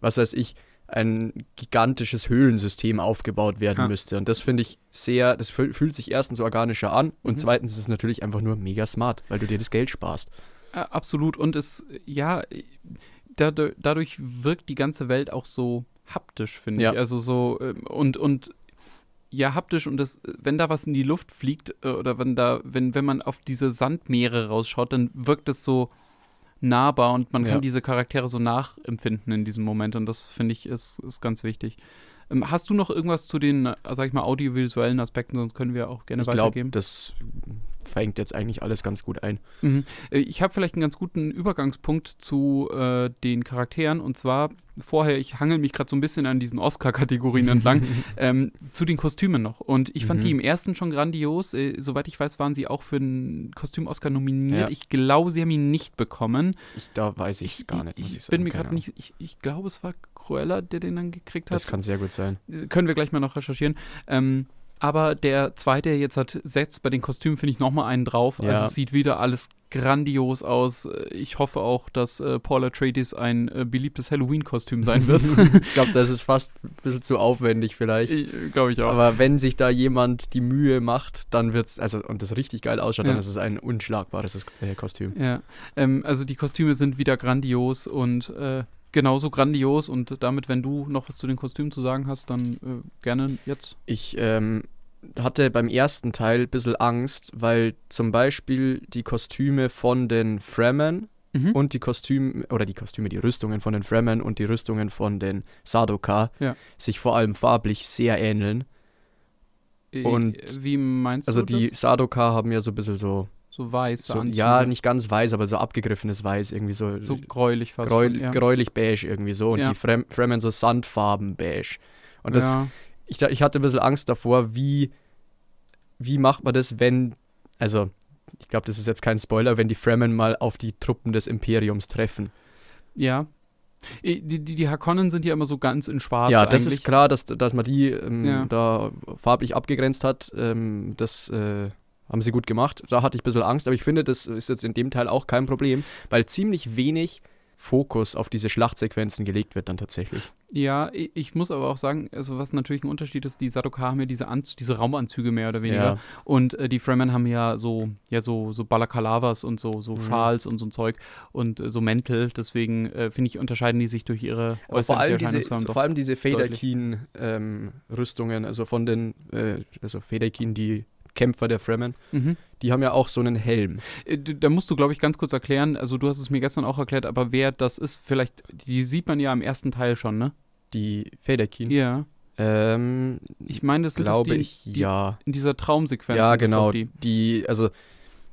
S2: was weiß ich, ein gigantisches Höhlensystem aufgebaut werden ja. müsste. Und das finde ich sehr, das fühlt sich erstens organischer an und mhm. zweitens ist es natürlich einfach nur mega smart, weil du dir das Geld sparst. Absolut. Und es,
S1: ja, dadurch wirkt die ganze Welt auch so haptisch, finde ja. ich. Also so, ähm, und, und ja haptisch und das, wenn da was in die Luft fliegt äh, oder wenn da, wenn, wenn man auf diese Sandmeere rausschaut, dann wirkt es so nahbar und man ja. kann diese Charaktere so nachempfinden in diesem Moment und das finde ich ist, ist ganz wichtig. Ähm, hast du noch irgendwas zu den, äh, sag ich mal, audiovisuellen Aspekten? Sonst können wir auch gerne ich weitergeben. Glaub, das fängt jetzt eigentlich alles ganz gut ein. Mhm. Äh, ich habe vielleicht einen ganz guten Übergangspunkt zu äh, den Charakteren. Und zwar vorher, ich hangel mich gerade so ein bisschen an diesen Oscar-Kategorien entlang, ähm, zu den Kostümen noch. Und ich fand mhm. die im ersten schon grandios. Äh, soweit ich weiß, waren sie auch für einen Kostüm-Oscar nominiert. Ja. Ich glaube, sie haben ihn nicht bekommen. Ich, da
S2: weiß ich es gar nicht, muss ich, ich sagen. Bin mir gerade nicht,
S1: ich, ich glaube, es war Cruella, der den dann gekriegt hat. Das kann sehr gut sein. Können wir gleich mal noch recherchieren. Ähm, aber der zweite jetzt hat setzt bei den Kostümen finde ich noch mal einen drauf. Ja. Also es sieht wieder alles grandios aus. Ich hoffe auch, dass
S2: äh, Paul Atreides ein äh, beliebtes Halloween-Kostüm sein wird. ich glaube, das ist fast ein bisschen zu aufwendig vielleicht. Äh, glaube ich auch. Aber wenn sich da jemand die Mühe macht, dann wird's also und das richtig geil ausschaut, ja. dann ist es ein unschlagbares äh, Kostüm.
S1: Ja, ähm, also die Kostüme sind wieder grandios und äh, genauso grandios und damit, wenn du noch was zu den Kostümen zu sagen
S2: hast, dann äh, gerne jetzt. Ich ähm, hatte beim ersten Teil ein bisschen Angst, weil zum Beispiel die Kostüme von den Fremen mhm. und die Kostüme, oder die Kostüme, die Rüstungen von den Fremen und die Rüstungen von den Sadoka ja. sich vor allem farblich sehr ähneln. Und wie meinst also du? Also die Sadoka haben ja so ein bisschen so so weiß. So, so ja, nicht ganz weiß, aber so abgegriffenes Weiß, irgendwie so. So gräulich fast. Gräu schon, ja. Gräulich beige irgendwie so. Und ja. die Fremen so Sandfarben beige. Und das, ja. ich, ich hatte ein bisschen Angst davor, wie, wie macht man das, wenn, also ich glaube, das ist jetzt kein Spoiler, wenn die Fremen mal auf die Truppen des Imperiums treffen. Ja.
S1: Die, die, die Hakonnen sind ja immer so ganz in schwarz. Ja, das eigentlich. ist klar,
S2: dass, dass man die ähm, ja. da farblich abgegrenzt hat. Ähm, das äh, haben sie gut gemacht. Da hatte ich ein bisschen Angst, aber ich finde, das ist jetzt in dem Teil auch kein Problem, weil ziemlich wenig Fokus auf diese Schlachtsequenzen gelegt wird dann tatsächlich.
S1: Ja, ich muss aber auch sagen, also was natürlich ein Unterschied ist, die Sadoka haben ja diese, Anz diese Raumanzüge mehr oder weniger ja. und äh, die Fremen haben ja so ja so so Balakalavas und so so mhm. Schals mhm. und so ein Zeug und äh, so Mäntel, deswegen äh, finde ich unterscheiden die sich durch ihre
S2: aber vor allem diese vor allem diese Federkin ähm, Rüstungen, also von den äh, also Federkin, die Kämpfer der Fremen, mhm. die haben ja auch so einen Helm. Äh, da musst du, glaube ich, ganz kurz erklären, also du hast es mir gestern auch erklärt,
S1: aber wer das ist, vielleicht, die sieht man ja im ersten Teil schon, ne? Die Federkin. Ja.
S2: Ähm, ich meine, das glaube das die, ich, die, ja. In dieser Traumsequenz. Ja, genau. Die. die, also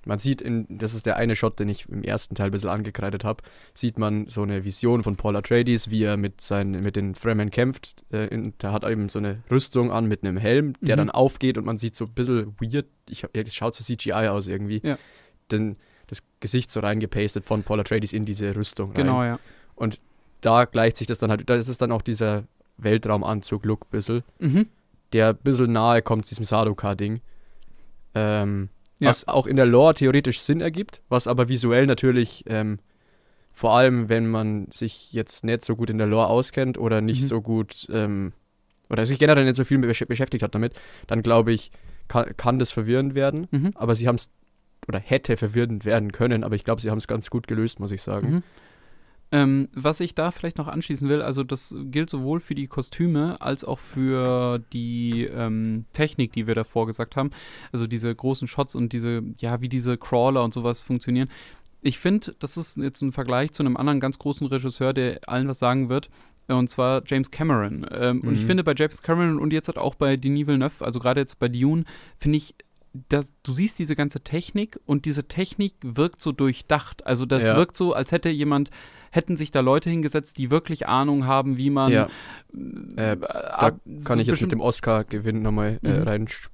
S2: man sieht, in, das ist der eine Shot, den ich im ersten Teil ein bisschen angekreidet habe, sieht man so eine Vision von Paul Atreides, wie er mit, seinen, mit den Fremen kämpft. Äh, in, der hat eben so eine Rüstung an mit einem Helm, der mhm. dann aufgeht und man sieht so ein bisschen weird, ich, das schaut so CGI aus irgendwie, ja. den, das Gesicht so reingepastet von Paul Atreides in diese Rüstung rein. Genau, ja. Und da gleicht sich das dann halt, da ist es dann auch dieser Weltraumanzug-Look ein bisschen, mhm. der ein bisschen nahe kommt diesem Sadoka-Ding. Ähm, ja. Was auch in der Lore theoretisch Sinn ergibt, was aber visuell natürlich, ähm, vor allem wenn man sich jetzt nicht so gut in der Lore auskennt oder nicht mhm. so gut ähm, oder sich generell nicht so viel beschäftigt hat damit, dann glaube ich, kann, kann, das verwirrend werden. Mhm. Aber sie haben es oder hätte verwirrend werden können, aber ich glaube, sie haben es ganz gut gelöst, muss ich sagen. Mhm.
S1: Ähm, was ich da vielleicht noch anschließen will, also das gilt sowohl für die Kostüme als auch für die ähm, Technik, die wir davor gesagt haben. Also diese großen Shots und diese, ja, wie diese Crawler und sowas funktionieren. Ich finde, das ist jetzt ein Vergleich zu einem anderen ganz großen Regisseur, der allen was sagen wird. Und zwar James Cameron. Ähm, mhm. Und ich mhm. finde bei James Cameron und jetzt halt auch bei Denis Villeneuve, also gerade jetzt bei Dune, finde ich, das, du siehst diese ganze Technik und diese Technik wirkt so durchdacht. Also das ja. wirkt so, als hätte jemand hätten sich da Leute hingesetzt, die wirklich Ahnung haben, wie man. Ja.
S2: Äh, äh da kann ich jetzt mit dem Oscar-Gewinn nochmal äh, mhm.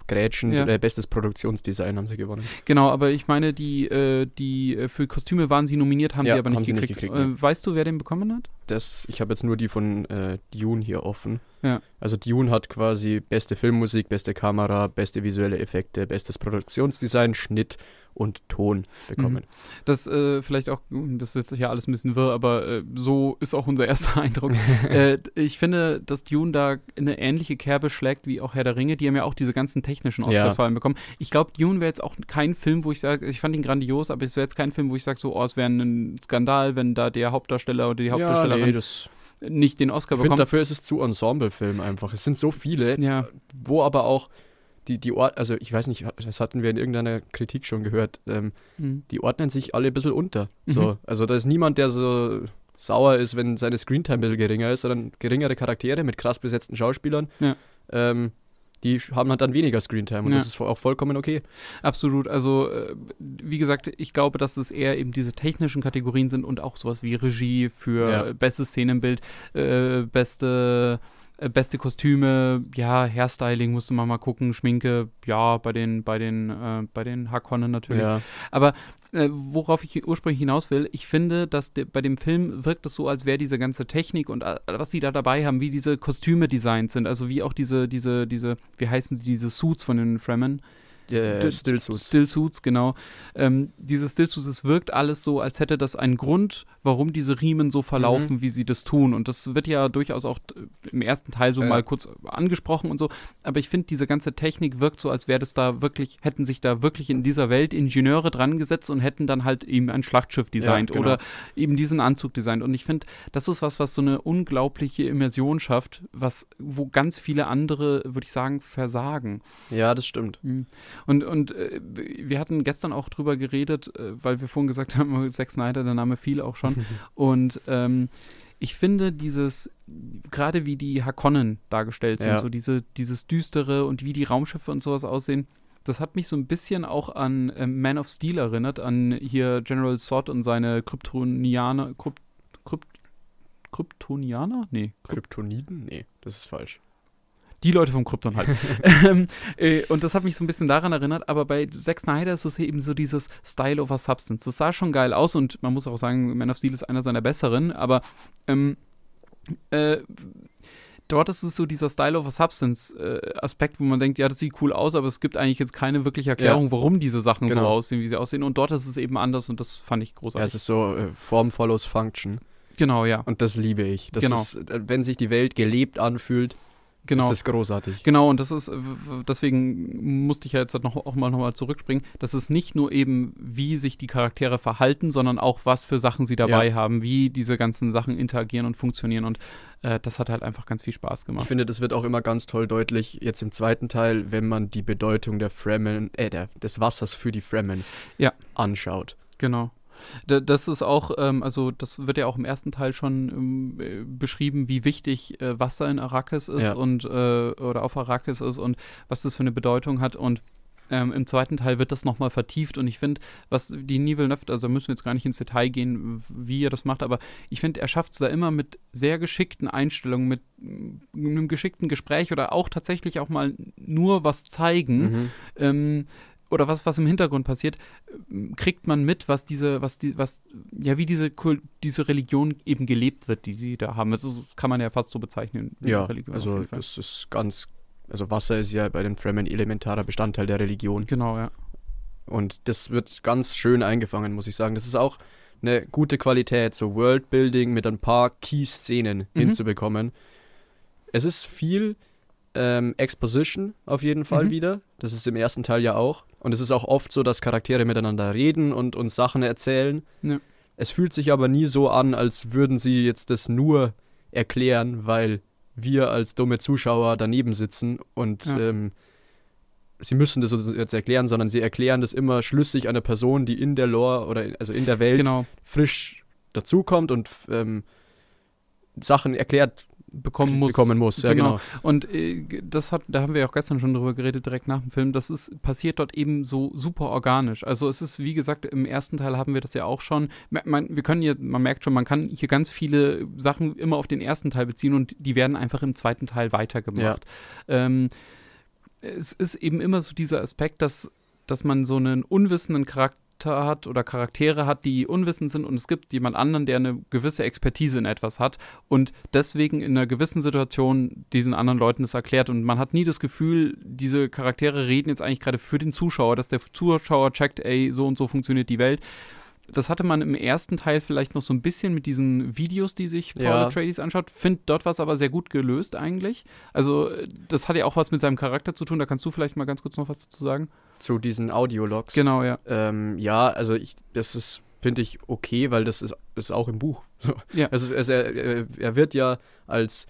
S2: reingrätschen. Ja. Äh, bestes Produktionsdesign haben sie gewonnen.
S1: Genau, aber ich meine, die, äh, die für Kostüme waren sie nominiert, haben ja, sie aber nicht haben gekriegt. Sie nicht gekriegt äh,
S2: weißt du, wer den bekommen hat? Das, ich habe jetzt nur die von Dune hier offen. Ja. Also Dune hat quasi beste Filmmusik, beste Kamera, beste visuelle Effekte, bestes Produktionsdesign, Schnitt und Ton bekommen. Mhm. Das äh, vielleicht auch, hm, das ist jetzt hier alles ein bisschen wirr,
S1: aber äh, so ist auch unser erster Eindruck. äh, ich finde, dass Dune da eine ähnliche Kerbe schlägt wie auch Herr der Ringe. Die haben ja auch diese ganzen technischen Oscars ja. bekommen. Ich glaube, Dune wäre jetzt auch kein Film, wo ich sage, ich fand ihn grandios, aber es wäre jetzt kein Film, wo ich sage, so, oh, es wäre ein Skandal, wenn da der Hauptdarsteller
S2: oder die Hauptdarstellerin ja, nee, das nicht den Oscar ich bekommt. dafür ist es zu Ensemble-Film einfach. Es sind so viele, ja. wo aber auch die, die Ort, also ich weiß nicht, das hatten wir in irgendeiner Kritik schon gehört, ähm, mhm. die ordnen sich alle ein bisschen unter. Mhm. So. Mhm. Also da ist niemand, der so sauer ist, wenn seine Screentime ein bisschen geringer ist, sondern geringere Charaktere mit krass besetzten Schauspielern. Ja. Ähm, die haben halt dann weniger Screentime und ja. das ist auch vollkommen okay. Absolut.
S1: Also, äh, wie gesagt, ich glaube, dass es eher eben diese technischen Kategorien sind und auch sowas wie Regie für ja. bestes Szenenbild, äh, beste äh, beste Kostüme, ja, Hairstyling musste man mal gucken, Schminke, ja, bei den, bei den, äh, bei den Hakonnen natürlich. Ja. Aber äh, worauf ich ursprünglich hinaus will, ich finde, dass de bei dem Film wirkt es so, als wäre diese ganze Technik und äh, was sie da dabei haben, wie diese Kostüme designt sind, also wie auch diese, diese, diese, wie heißen sie, diese Suits von den Fremen, äh, Stillsuits. Stillsuits, genau. Ähm, diese Stillsuits, es wirkt alles so, als hätte das einen Grund, warum diese Riemen so verlaufen, mhm. wie sie das tun. Und das wird ja durchaus auch äh, im ersten Teil so äh. mal kurz angesprochen und so. Aber ich finde, diese ganze Technik wirkt so, als wäre das da wirklich, hätten sich da wirklich in dieser Welt Ingenieure dran gesetzt und hätten dann halt eben ein Schlachtschiff designt ja, genau. oder eben diesen Anzug designt. Und ich finde, das ist was, was so eine unglaubliche Immersion schafft, was, wo ganz viele andere, würde ich sagen, versagen. Ja, das stimmt. Mhm. Und, und äh, wir hatten gestern auch drüber geredet, äh, weil wir vorhin gesagt haben, Zack Snyder, der Name fiel auch schon. und ähm, ich finde dieses, gerade wie die Hakonnen dargestellt sind, ja. so diese, dieses Düstere und wie die Raumschiffe und sowas aussehen, das hat mich so ein bisschen auch an äh, Man of Steel erinnert, an hier General Zod und seine Kryptonianer, Krypt, Krypt, Kryptonianer? Nee. Kryptoniden? Nee, das ist falsch die Leute vom Krypton halt. ähm, äh, und das hat mich so ein bisschen daran erinnert, aber bei Zack Snyder ist es eben so dieses Style over Substance. Das sah schon geil aus und man muss auch sagen, Man of Steel ist einer seiner besseren, aber ähm, äh, dort ist es so dieser Style over Substance äh, Aspekt, wo man denkt, ja, das sieht cool aus, aber es gibt eigentlich jetzt keine wirkliche Erklärung, ja. warum diese Sachen genau. so aussehen, wie sie aussehen. Und dort ist es eben anders und das fand ich großartig. Ja, es ist
S2: so, äh, Form follows Function. Genau, ja. Und das liebe ich. Das genau. Ist, äh, wenn sich die Welt gelebt anfühlt, Genau. Das ist großartig.
S1: Genau, und das ist, deswegen musste ich ja jetzt noch, auch mal nochmal zurückspringen. Das ist nicht nur eben, wie sich die Charaktere verhalten, sondern auch, was für Sachen sie dabei ja. haben, wie diese ganzen Sachen interagieren und funktionieren. Und äh, das hat halt einfach ganz viel Spaß gemacht. Ich
S2: finde, das wird auch immer ganz toll deutlich, jetzt im zweiten Teil, wenn man die Bedeutung der Fremen, äh, der, des Wassers für die Fremen ja. anschaut. Genau.
S1: Das ist auch, ähm, also das wird ja auch im ersten Teil schon ähm, beschrieben, wie wichtig äh, Wasser in Arrakis ist ja. und äh, oder auf Arrakis ist und was das für eine Bedeutung hat und ähm, Im zweiten Teil wird das nochmal vertieft und ich finde, was die Villeneuve, also wir müssen jetzt gar nicht ins Detail gehen, wie er das macht, aber ich finde, er schafft es da immer mit sehr geschickten Einstellungen, mit einem geschickten Gespräch oder auch tatsächlich auch mal nur was zeigen, mhm. ähm, oder was, was im Hintergrund passiert, ähm, kriegt man mit, was diese, was die, was, ja, wie diese, Kult, diese Religion eben gelebt wird, die sie da haben. Das ist, kann man ja fast so bezeichnen. Ja, Religion also
S2: das ist ganz, also Wasser ist ja bei den Fremen elementarer Bestandteil der Religion. Genau, ja. Und das wird ganz schön eingefangen, muss ich sagen. Das ist auch eine gute Qualität, so Worldbuilding mit ein paar Key-Szenen mhm. hinzubekommen. Es ist viel, ähm, Exposition auf jeden Fall mhm. wieder. Das ist im ersten Teil ja auch. Und es ist auch oft so, dass Charaktere miteinander reden und uns Sachen erzählen. Ja. Es fühlt sich aber nie so an, als würden sie jetzt das nur erklären, weil wir als dumme Zuschauer daneben sitzen und ja. ähm, sie müssen das uns jetzt erklären, sondern sie erklären das immer schlüssig einer Person, die in der Lore oder in, also in der Welt genau. frisch dazukommt und ähm, Sachen erklärt bekommen muss. Bekommen muss, ja genau. genau. Und
S1: äh, das hat, da haben wir ja auch gestern schon drüber geredet, direkt nach dem Film, das ist, passiert dort eben so super organisch. Also es ist, wie gesagt, im ersten Teil haben wir das ja auch schon, man, wir können hier, man merkt schon, man kann hier ganz viele Sachen immer auf den ersten Teil beziehen und die werden einfach im zweiten Teil weitergemacht. Ja. Ähm, es ist eben immer so dieser Aspekt, dass, dass man so einen unwissenden Charakter Charakter hat oder Charaktere hat, die unwissend sind und es gibt jemand anderen, der eine gewisse Expertise in etwas hat und deswegen in einer gewissen Situation diesen anderen Leuten das erklärt und man hat nie das Gefühl, diese Charaktere reden jetzt eigentlich gerade für den Zuschauer, dass der Zuschauer checkt, ey, so und so funktioniert die Welt, das hatte man im ersten Teil vielleicht noch so ein bisschen mit diesen Videos, die sich Paul ja. Atreides anschaut. Find dort was aber sehr gut gelöst eigentlich. Also äh, das hat ja auch was mit seinem Charakter zu tun. Da kannst du vielleicht mal ganz kurz noch was dazu sagen.
S2: Zu diesen Audiologs. Genau, ja. Ähm, ja, also ich, das ist finde ich okay, weil das ist, ist auch im Buch. Ja. Also, also er, er wird ja als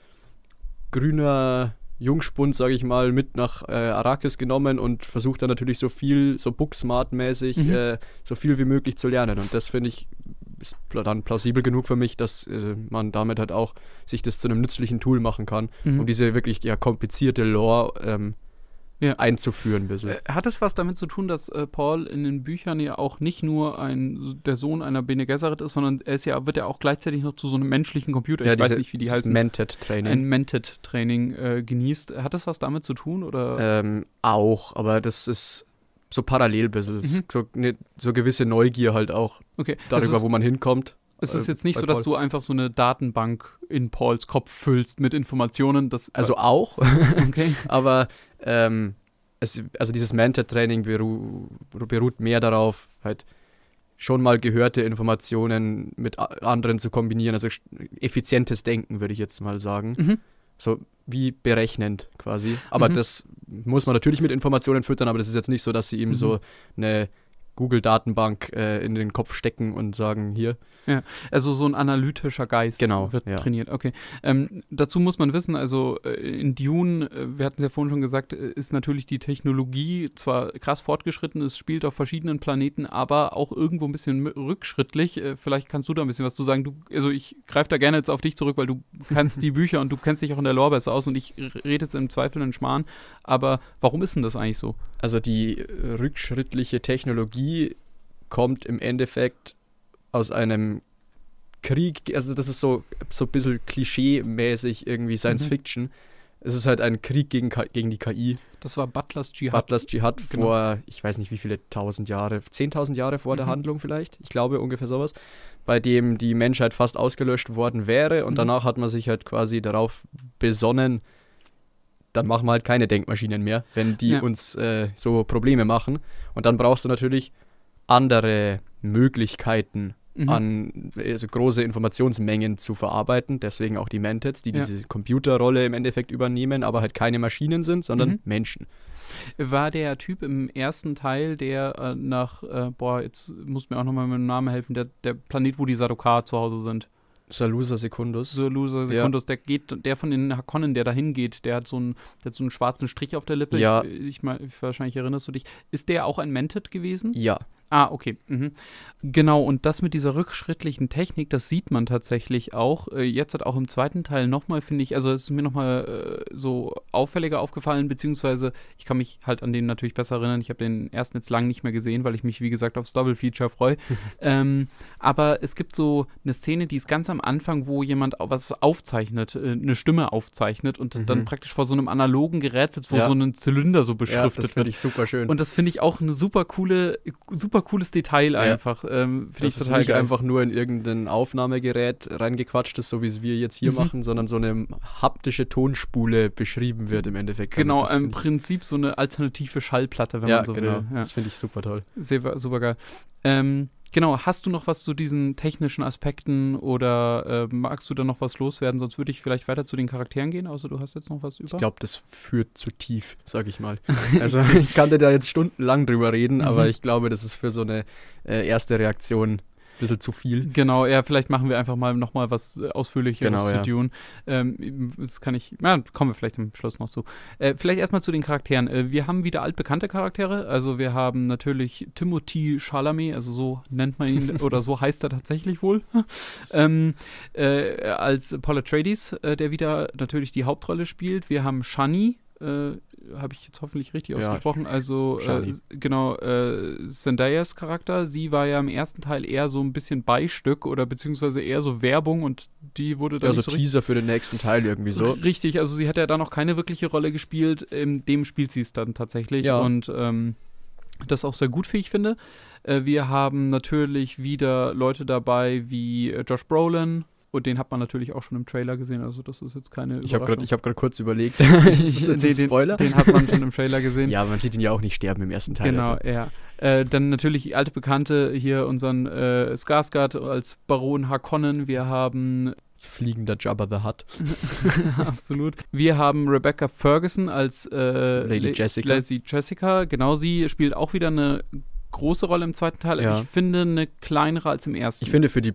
S2: grüner Jungspund, sage ich mal, mit nach äh, Arrakis genommen und versucht dann natürlich so viel, so Booksmart-mäßig, mhm. äh, so viel wie möglich zu lernen. Und das finde ich ist dann plausibel genug für mich, dass äh, man damit halt auch sich das zu einem nützlichen Tool machen kann, mhm. um diese wirklich ja komplizierte Lore ähm, ja. einzuführen ein bisschen. Äh,
S1: hat es was damit zu tun, dass äh, Paul in den Büchern ja auch nicht nur ein, der Sohn einer Bene Gesserit ist, sondern er ist ja, wird ja auch gleichzeitig noch zu so einem menschlichen Computer, ja, ich diese, weiß nicht, wie die heißen. Mented Training. Ein Mented Training äh, genießt. Hat das was damit zu tun? Oder?
S2: Ähm, auch, aber das ist so parallel ein bisschen. Mhm. So, ne, so gewisse Neugier halt auch okay. darüber, ist, wo man hinkommt. Es ist äh, jetzt nicht so, dass Paul. du
S1: einfach so eine Datenbank in Pauls Kopf füllst mit Informationen. Das also äh auch,
S2: okay. aber ähm, es, also dieses Mentor-Training beru beruht mehr darauf, halt schon mal gehörte Informationen mit anderen zu kombinieren. Also effizientes Denken, würde ich jetzt mal sagen. Mhm. So wie berechnend quasi. Aber mhm. das muss man natürlich mit Informationen füttern, aber das ist jetzt nicht so, dass sie ihm mhm. so eine Google-Datenbank äh, in den Kopf stecken und sagen, hier. Ja, also so ein analytischer
S1: Geist genau, wird ja. trainiert. Okay. Ähm, dazu muss man wissen, also äh, in Dune, äh, wir hatten es ja vorhin schon gesagt, äh, ist natürlich die Technologie zwar krass fortgeschritten, es spielt auf verschiedenen Planeten, aber auch irgendwo ein bisschen rückschrittlich. Vielleicht kannst du da ein bisschen was zu sagen. Du, also ich greife da gerne jetzt auf dich zurück, weil du kannst die Bücher und du kennst dich auch in der Lore besser aus und ich rede jetzt im
S2: Zweifel einen Schmarrn. Aber warum ist denn das eigentlich so? Also die rückschrittliche Technologie Ideologie kommt im Endeffekt aus einem Krieg, also das ist so, so ein bisschen klischee-mäßig irgendwie Science mhm. Fiction. Es ist halt ein Krieg gegen, gegen die KI. Das war Butlers Dschihad. Butlers Dschihad genau. vor, ich weiß nicht wie viele tausend Jahre, zehntausend Jahre vor mhm. der Handlung vielleicht. Ich glaube ungefähr sowas. Bei dem die Menschheit fast ausgelöscht worden wäre und mhm. danach hat man sich halt quasi darauf besonnen, dann machen wir halt keine Denkmaschinen mehr, wenn die ja. uns äh, so Probleme machen. Und dann brauchst du natürlich andere Möglichkeiten, mhm. an also große Informationsmengen zu verarbeiten. Deswegen auch die Mantets, die ja. diese Computerrolle im Endeffekt übernehmen, aber halt keine Maschinen sind, sondern mhm. Menschen.
S1: War der Typ im ersten Teil, der äh, nach, äh, boah, jetzt muss mir auch nochmal mit dem Namen helfen, der, der Planet, wo die Sadokar zu Hause sind.
S2: Salusa Secundus. Salusa Sekundus.
S1: ja. der geht, der von den Hakonnen, der da hingeht, der hat so einen, der hat so einen schwarzen Strich auf der Lippe. Ja. Ich, ich, mein, wahrscheinlich erinnerst du dich. Ist der auch ein Mented gewesen? Ja. Ah, okay. Mhm. Genau, und das mit dieser rückschrittlichen Technik, das sieht man tatsächlich auch. Äh, jetzt hat auch im zweiten Teil nochmal, finde ich, also es ist mir nochmal äh, so auffälliger aufgefallen, beziehungsweise ich kann mich halt an den natürlich besser erinnern. Ich habe den ersten jetzt lang nicht mehr gesehen, weil ich mich, wie gesagt, aufs Double Feature freue. ähm, aber es gibt so eine Szene, die ist ganz am Anfang, wo jemand was aufzeichnet, äh, eine Stimme aufzeichnet und mhm. dann praktisch vor so einem analogen Gerät sitzt, wo ja. so ein Zylinder so beschriftet ja, das wird. Das finde ich super schön. Und das finde ich auch eine super coole, super super cooles
S2: Detail einfach. Ja. Ähm, Finde ich total halt geil. einfach nur in irgendein Aufnahmegerät reingequatscht ist, so wie es wir jetzt hier mhm. machen, sondern so eine haptische Tonspule beschrieben wird im Endeffekt. Genau, also im
S1: Prinzip so eine alternative Schallplatte,
S2: wenn ja, man so genau. will.
S1: Ja. Das finde ich super toll. Super, super geil. Ähm, Genau, hast du noch was zu diesen technischen Aspekten oder äh, magst du da noch was loswerden? Sonst würde ich vielleicht weiter zu den Charakteren gehen, außer du hast jetzt noch was über. Ich glaube, das
S2: führt zu tief, sag ich mal. Also ich kann dir da jetzt stundenlang drüber reden, mhm. aber ich glaube, das ist für so eine äh, erste Reaktion bisschen zu viel. Genau, ja, vielleicht machen wir einfach mal nochmal
S1: was äh, ausführlicheres genau, zu ja. Dune. Ähm, das kann ich, ja, kommen wir vielleicht am Schluss noch zu. Äh, vielleicht erstmal zu den Charakteren. Äh, wir haben wieder altbekannte Charaktere. Also wir haben natürlich Timothy Chalamet, also so nennt man ihn oder so heißt er tatsächlich wohl, ähm, äh, als Paul Atreides, äh, der wieder natürlich die Hauptrolle spielt. Wir haben Shani, äh, habe ich jetzt hoffentlich richtig ja, ausgesprochen. Also äh, genau, äh, Zendayas Charakter, sie war ja im ersten Teil eher so ein bisschen Beistück oder beziehungsweise eher so Werbung und die wurde dann. Ja, so, so Teaser für den nächsten Teil irgendwie so. Richtig, also sie hat ja da noch keine wirkliche Rolle gespielt, in dem spielt sie es dann tatsächlich ja. und ähm, das auch sehr gut wie ich finde. Äh, wir haben natürlich wieder Leute dabei wie äh, Josh Brolin, und den hat man natürlich auch schon im Trailer gesehen, also das ist jetzt keine Ich habe gerade hab kurz überlegt, ist das jetzt ein Spoiler? Den, den, hat man schon im
S2: Trailer gesehen. ja, man sieht ihn ja auch nicht sterben im ersten Teil. Genau, also. ja. Äh, dann
S1: natürlich alte Bekannte, hier unseren äh, Skarsgård als Baron Harkonnen, wir haben
S2: als fliegender Jabba the Hutt. Absolut.
S1: Wir haben Rebecca Ferguson als äh, Lady Le Jessica. Lady Jessica, genau, sie spielt auch wieder eine große
S2: Rolle im zweiten Teil. Ja. Ich finde eine kleinere als im ersten. Ich finde für die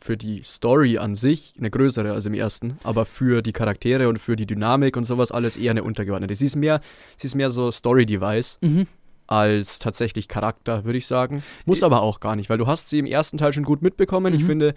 S2: für die Story an sich eine größere als im ersten, aber für die Charaktere und für die Dynamik und sowas alles eher eine untergeordnete. Sie ist mehr, sie ist mehr so Story-Device. Mhm als tatsächlich Charakter, würde ich sagen. Muss äh, aber auch gar nicht, weil du hast sie im ersten Teil schon gut mitbekommen. Mhm. Ich finde,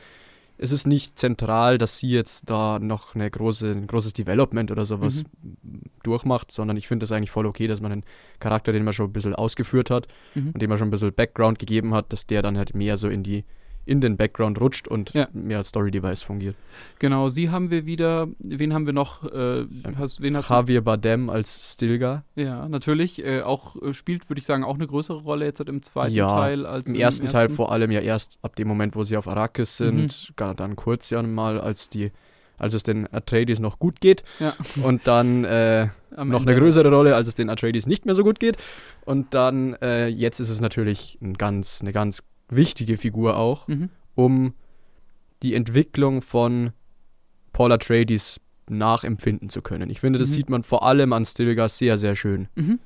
S2: es ist nicht zentral, dass sie jetzt da noch eine große, ein großes Development oder sowas mhm. durchmacht, sondern ich finde es eigentlich voll okay, dass man einen Charakter, den man schon ein bisschen ausgeführt hat mhm. und dem man schon ein bisschen Background gegeben hat, dass der dann halt mehr so in die in den Background rutscht und ja. mehr als Story-Device fungiert. Genau, sie haben wir wieder, wen haben wir noch? Äh, hast, wen hast Javier du? Bardem als Stilgar.
S1: Ja, natürlich. Äh, auch äh, spielt, würde ich sagen, auch eine größere Rolle jetzt halt im
S2: zweiten ja, Teil als im, im ersten, Teil vor allem ja erst ab dem Moment, wo sie auf Arrakis mhm. sind, mhm. gar dann kurz ja mal, als die als es den Atreides noch gut geht ja. und dann äh, noch eine größere Rolle, als es den Atreides nicht mehr so gut geht und dann äh, jetzt ist es natürlich ein ganz, eine ganz wichtige Figur auch, mhm. um die Entwicklung von Paula Trades nachempfinden zu können. Ich finde, das mhm. sieht man vor allem an Stilgas sehr, sehr schön.
S1: Mhm.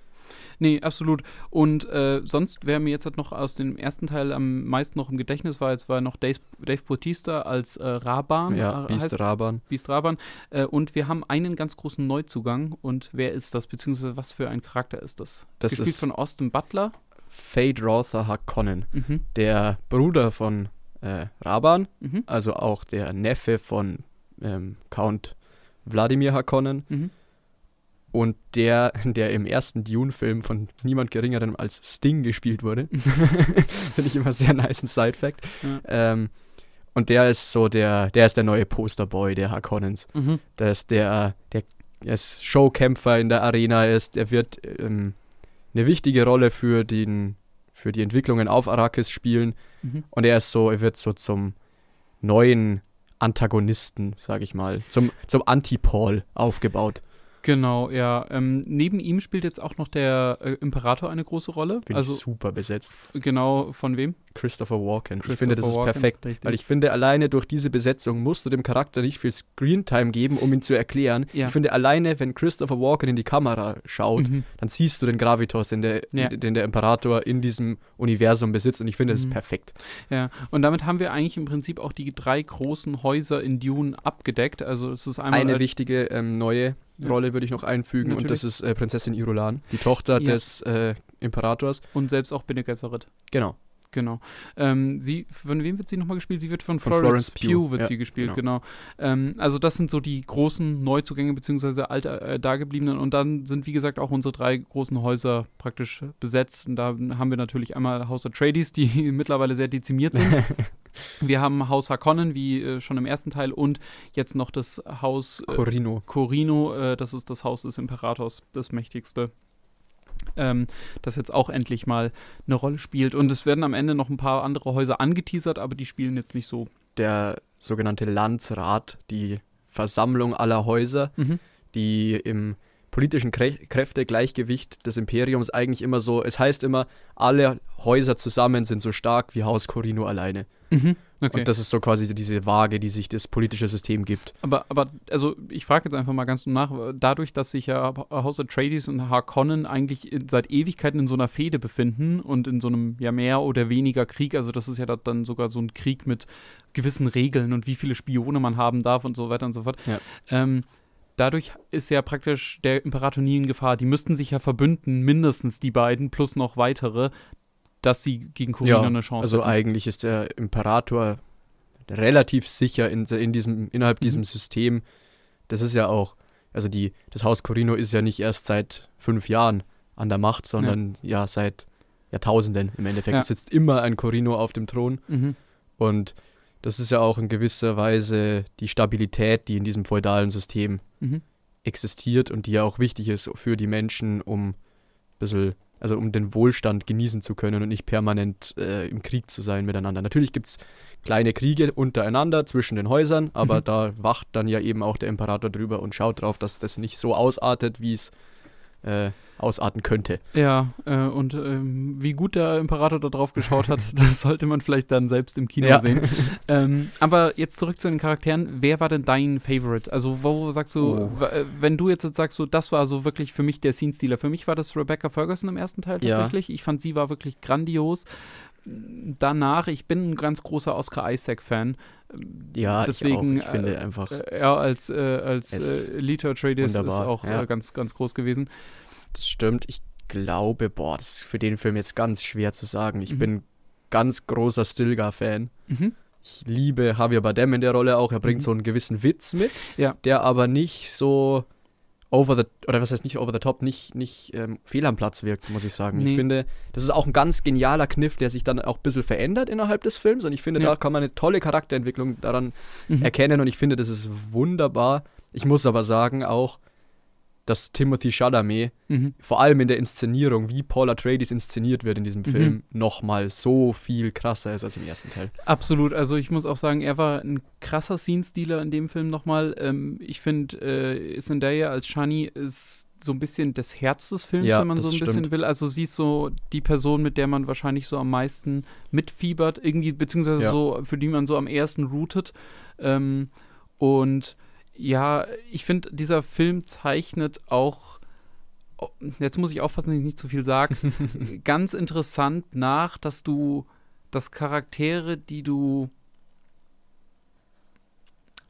S1: Nee, absolut. Und äh, sonst, wäre mir jetzt halt noch aus dem ersten Teil am meisten noch im Gedächtnis war, jetzt war noch Dave, Dave Bautista als äh, Raban. Ja, äh, Beast Raban. Beast Raban. Äh, und wir haben einen ganz großen Neuzugang. Und wer ist das? Beziehungsweise was für ein Charakter ist das? Das Gespielt ist von
S2: Austin Butler. Fade Rother Hakonnen, mhm. der Bruder von äh, Raban, mhm. also auch der Neffe von ähm, Count Wladimir Hakonnen. Mhm. Und der, der im ersten Dune-Film von niemand Geringerem als Sting gespielt wurde. Mhm. Finde ich immer sehr nice ein Side-Fact. Ja. Ähm, und der ist so der, der ist der neue Posterboy der Harkonnens. Mhm. Der ist der, der, ist Showkämpfer in der Arena ist, er wird ähm, eine wichtige Rolle für, den, für die Entwicklungen auf Arrakis spielen. Mhm. Und er ist so, er wird so zum neuen Antagonisten, sage ich mal, zum, zum Anti-Paul aufgebaut. Genau,
S1: ja. Ähm, neben ihm spielt jetzt auch noch der äh, Imperator
S2: eine große Rolle. Bin also, super besetzt. Genau, von wem? Christopher Walken. Christopher ich finde, das Walken, ist perfekt. Richtig. Weil ich finde, alleine durch diese Besetzung musst du dem Charakter nicht viel Screentime geben, um ihn zu erklären. Ja. Ich finde, alleine, wenn Christopher Walken in die Kamera schaut, mhm. dann siehst du den Gravitos, den der, ja. den der Imperator in diesem Universum besitzt. Und ich finde, das mhm. ist perfekt.
S1: Ja, und damit haben wir eigentlich im Prinzip auch die drei
S2: großen
S1: Häuser in Dune abgedeckt. Also es ist einmal. Eine
S2: wichtige ähm, neue Rolle würde ich noch einfügen Natürlich. und das ist äh, Prinzessin Irulan, die Tochter ja. des äh, Imperators.
S1: Und selbst auch Bene Gesserit. Genau. Genau. Ähm, sie, von wem wird sie nochmal gespielt? Sie wird von, von Florence, Florence, Pugh, wird ja, sie gespielt, genau. genau. Ähm, also das sind so die großen Neuzugänge bzw. alt äh, dagebliebenen und dann sind, wie gesagt, auch unsere drei großen Häuser praktisch besetzt und da haben wir natürlich einmal Haus Atreides, die mittlerweile sehr dezimiert sind. wir haben Haus Hakonnen, wie äh, schon im ersten Teil, und jetzt noch das Haus äh, Corino. Corino, äh, das ist das Haus des Imperators, das mächtigste ähm, das jetzt auch endlich mal eine Rolle spielt.
S2: Und es werden am Ende noch ein paar andere Häuser angeteasert, aber die spielen jetzt nicht so. Der sogenannte Landsrat, die Versammlung aller Häuser, mhm. die im politischen Krä Kräftegleichgewicht des Imperiums eigentlich immer so, es heißt immer, alle Häuser zusammen sind so stark wie Haus Corino alleine. Mhm. Okay. Und das ist so quasi diese Waage, die sich das politische System gibt.
S1: Aber, aber also ich frage jetzt einfach mal ganz nach, dadurch, dass sich ja House Atreides und Harkonnen eigentlich seit Ewigkeiten in so einer Fehde befinden und in so einem ja mehr oder weniger Krieg, also das ist ja dann sogar so ein Krieg mit gewissen Regeln und wie viele Spione man haben darf und so weiter und so fort. Ja. Ähm, dadurch ist ja praktisch der Imperator nie in Gefahr. Die müssten sich ja verbünden, mindestens die beiden plus noch weitere, dass sie gegen Corino ja, eine Chance also hatten.
S2: Also eigentlich ist der Imperator relativ sicher in, in diesem, innerhalb mhm. diesem System. Das ist ja auch, also die, das Haus Corino ist ja nicht erst seit fünf Jahren an der Macht, sondern ja, ja seit Jahrtausenden im Endeffekt. Ja. sitzt immer ein Corino auf dem Thron. Mhm. Und das ist ja auch in gewisser Weise die Stabilität, die in diesem feudalen System mhm. existiert und die ja auch wichtig ist für die Menschen, um ein bisschen also um den Wohlstand genießen zu können und nicht permanent äh, im Krieg zu sein miteinander. Natürlich gibt es kleine Kriege untereinander zwischen den Häusern, aber mhm. da wacht dann ja eben auch der Imperator drüber und schaut drauf, dass das nicht so ausartet, wie es äh, ausarten könnte. Ja, äh, und ähm, wie gut der Imperator
S1: da drauf geschaut hat, das sollte man vielleicht dann selbst im Kino ja. sehen. Ähm, aber jetzt zurück zu den Charakteren. Wer war denn dein Favorite? Also, wo sagst du, oh. Äh, wenn du jetzt, jetzt sagst, so, das war so wirklich für mich der Scene-Stealer. Für mich war das Rebecca Ferguson im ersten Teil tatsächlich. Ja. Ich fand, sie war wirklich grandios danach, ich bin ein ganz großer Oscar Isaac-Fan. Ja, deswegen ich, ich finde äh, einfach. Äh, ja, als, äh, als Liter Traders ist auch ja.
S2: ganz, ganz groß gewesen. Das stimmt. Ich glaube, boah, das ist für den Film jetzt ganz schwer zu sagen. Ich mhm. bin ganz großer Stilgar-Fan. Mhm. Ich liebe Javier Badem in der Rolle auch. Er bringt mhm. so einen gewissen Witz mit, ja. der aber nicht so over the, oder was heißt nicht over the top, nicht, nicht ähm, fehl am Platz wirkt, muss ich sagen. Nee. Ich finde, das ist auch ein ganz genialer Kniff, der sich dann auch ein bisschen verändert innerhalb des Films. Und ich finde, ja. da kann man eine tolle Charakterentwicklung daran mhm. erkennen. Und ich finde, das ist wunderbar. Ich muss aber sagen, auch dass Timothy Chalamet mhm. vor allem in der Inszenierung, wie Paula Atreides inszeniert wird in diesem mhm. Film, mhm. nochmal so viel krasser ist als im ersten Teil.
S1: Absolut. Also ich muss auch sagen, er war ein krasser Scene-Stealer in dem Film nochmal. Ähm, ich finde, äh, Zendaya als Shani ist so ein bisschen das Herz des Films, ja, wenn man so ein stimmt. bisschen will. Also sie ist so die Person, mit der man wahrscheinlich so am meisten mitfiebert, irgendwie, beziehungsweise ja. so, für die man so am ersten routet. Ähm, und ja, ich finde, dieser Film zeichnet auch, oh, jetzt muss ich aufpassen, dass ich nicht zu viel sage, ganz interessant nach, dass du, dass Charaktere, die du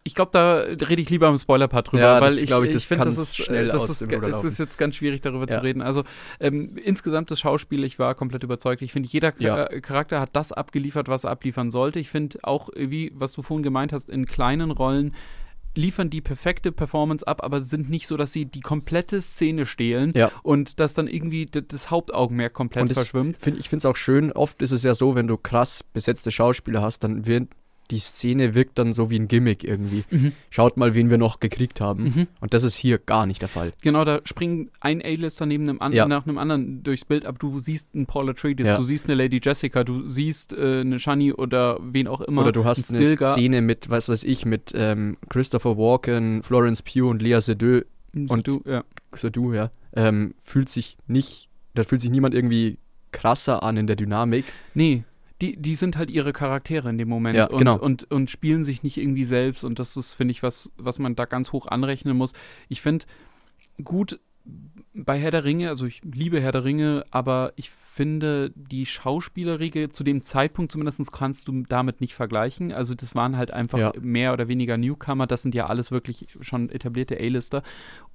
S1: ich glaube, da rede ich lieber im Spoiler-Part drüber, ja, weil ich, ich, ich finde, das, ist, äh, das ist, es ist jetzt ganz schwierig, darüber ja. zu reden. Also ähm, insgesamt das Schauspiel, ich war komplett überzeugt. Ich finde, jeder ja. Äh, Charakter hat das abgeliefert, was er abliefern sollte. Ich finde auch, äh, wie was du vorhin gemeint hast, in kleinen Rollen liefern die perfekte Performance ab, aber sind nicht so, dass sie die komplette Szene stehlen ja. und dass dann irgendwie das Hauptaugenmerk komplett das
S2: verschwimmt. Find, ich finde es auch schön, oft ist es ja so, wenn du krass besetzte Schauspieler hast, dann wird die Szene wirkt dann so wie ein Gimmick irgendwie. Mhm. Schaut mal, wen wir noch gekriegt haben. Mhm. Und das ist hier gar nicht der Fall. Genau, da
S1: springen ein A-Lister neben einem anderen ja. nach einem anderen durchs Bild ab. Du siehst einen Paula Atreides, ja. du siehst eine Lady Jessica, du siehst äh, eine Shani oder wen auch immer. Oder du hast eine Szene
S2: mit, was weiß ich, mit ähm, Christopher Walken, Florence Pugh und Lea Seydoux. Und du, ja. Seydoux, ja. Ähm, fühlt sich nicht, da fühlt sich niemand irgendwie krasser an in der Dynamik.
S1: Nee die, die sind halt ihre Charaktere in dem Moment ja, und, genau. und, und spielen sich nicht irgendwie selbst. Und das ist, finde ich, was, was man da ganz hoch anrechnen muss. Ich finde gut bei Herr der Ringe, also ich liebe Herr der Ringe, aber ich finde die Schauspielerriege zu dem Zeitpunkt zumindest kannst du damit nicht vergleichen. Also das waren halt einfach ja. mehr oder weniger Newcomer, das sind ja alles wirklich schon etablierte A-Lister.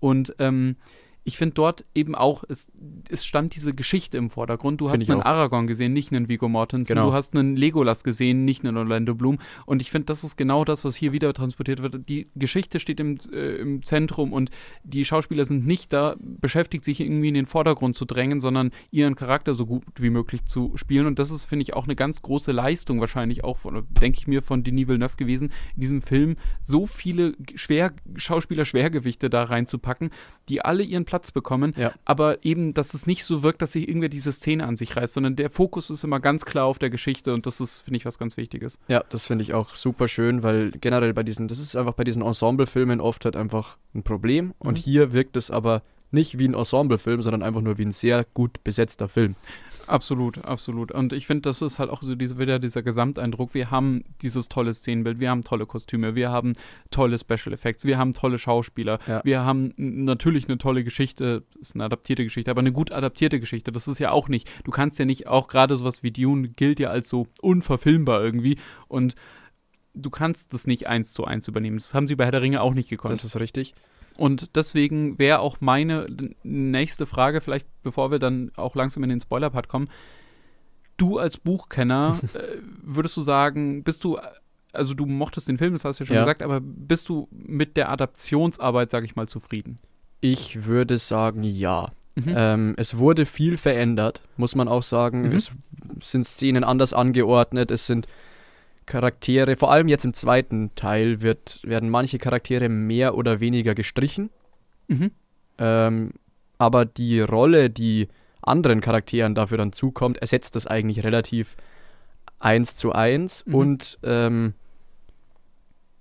S1: Und ähm, ich finde dort eben auch, es, es, stand diese Geschichte im Vordergrund. Du hast einen auch. Aragorn gesehen, nicht einen Vigo Mortensen. Genau. Du hast einen Legolas gesehen, nicht einen Orlando Bloom. Und ich finde, das ist genau das, was hier wieder transportiert wird. Die Geschichte steht im, äh, im Zentrum und die Schauspieler sind nicht da, beschäftigt sich irgendwie in den Vordergrund zu drängen, sondern ihren Charakter so gut wie möglich zu spielen. Und das ist, finde ich, auch eine ganz große Leistung wahrscheinlich auch, denke ich mir, von Denis Villeneuve gewesen, in diesem Film so viele schwer, Schauspieler-Schwergewichte da reinzupacken, die alle ihren Platz Platz bekommen. Ja. Aber eben, dass es nicht so wirkt, dass sich irgendwer diese Szene an sich reißt, sondern der Fokus ist immer ganz klar auf der Geschichte und das ist, finde ich, was ganz Wichtiges.
S2: Ja, das finde ich auch super schön, weil generell bei diesen, das ist einfach bei diesen Ensemble-Filmen oft halt einfach ein Problem und mhm. hier wirkt es aber nicht wie ein Ensemble-Film, sondern einfach nur wie ein sehr gut besetzter Film. Absolut, absolut. Und ich
S1: finde, das ist halt auch so diese, wieder dieser Gesamteindruck. Wir haben dieses tolle Szenenbild, wir haben tolle Kostüme, wir haben tolle Special Effects, wir haben tolle Schauspieler, ja. wir haben natürlich eine tolle Geschichte, ist eine adaptierte Geschichte, aber eine gut adaptierte Geschichte. Das ist ja auch nicht. Du kannst ja nicht, auch gerade sowas wie Dune gilt ja als so unverfilmbar irgendwie. Und du kannst das nicht eins zu eins übernehmen. Das haben sie bei Herr der Ringe auch nicht gekonnt. Das ist richtig. Und deswegen wäre auch meine nächste Frage, vielleicht bevor wir dann auch langsam in den Spoiler-Part kommen. Du als Buchkenner, äh, würdest du sagen, bist du, also du mochtest den Film, das hast du ja schon ja. gesagt,
S2: aber bist du mit der Adaptionsarbeit, sag ich mal, zufrieden? Ich würde sagen, ja. Mhm. Ähm, es wurde viel verändert, muss man auch sagen. Mhm. Es sind Szenen anders angeordnet, es sind Charaktere, vor allem jetzt im zweiten Teil, wird, werden manche Charaktere mehr oder weniger gestrichen. Mhm. Ähm, aber die Rolle, die anderen Charakteren dafür dann zukommt, ersetzt das eigentlich relativ eins zu eins. Mhm. Und ähm,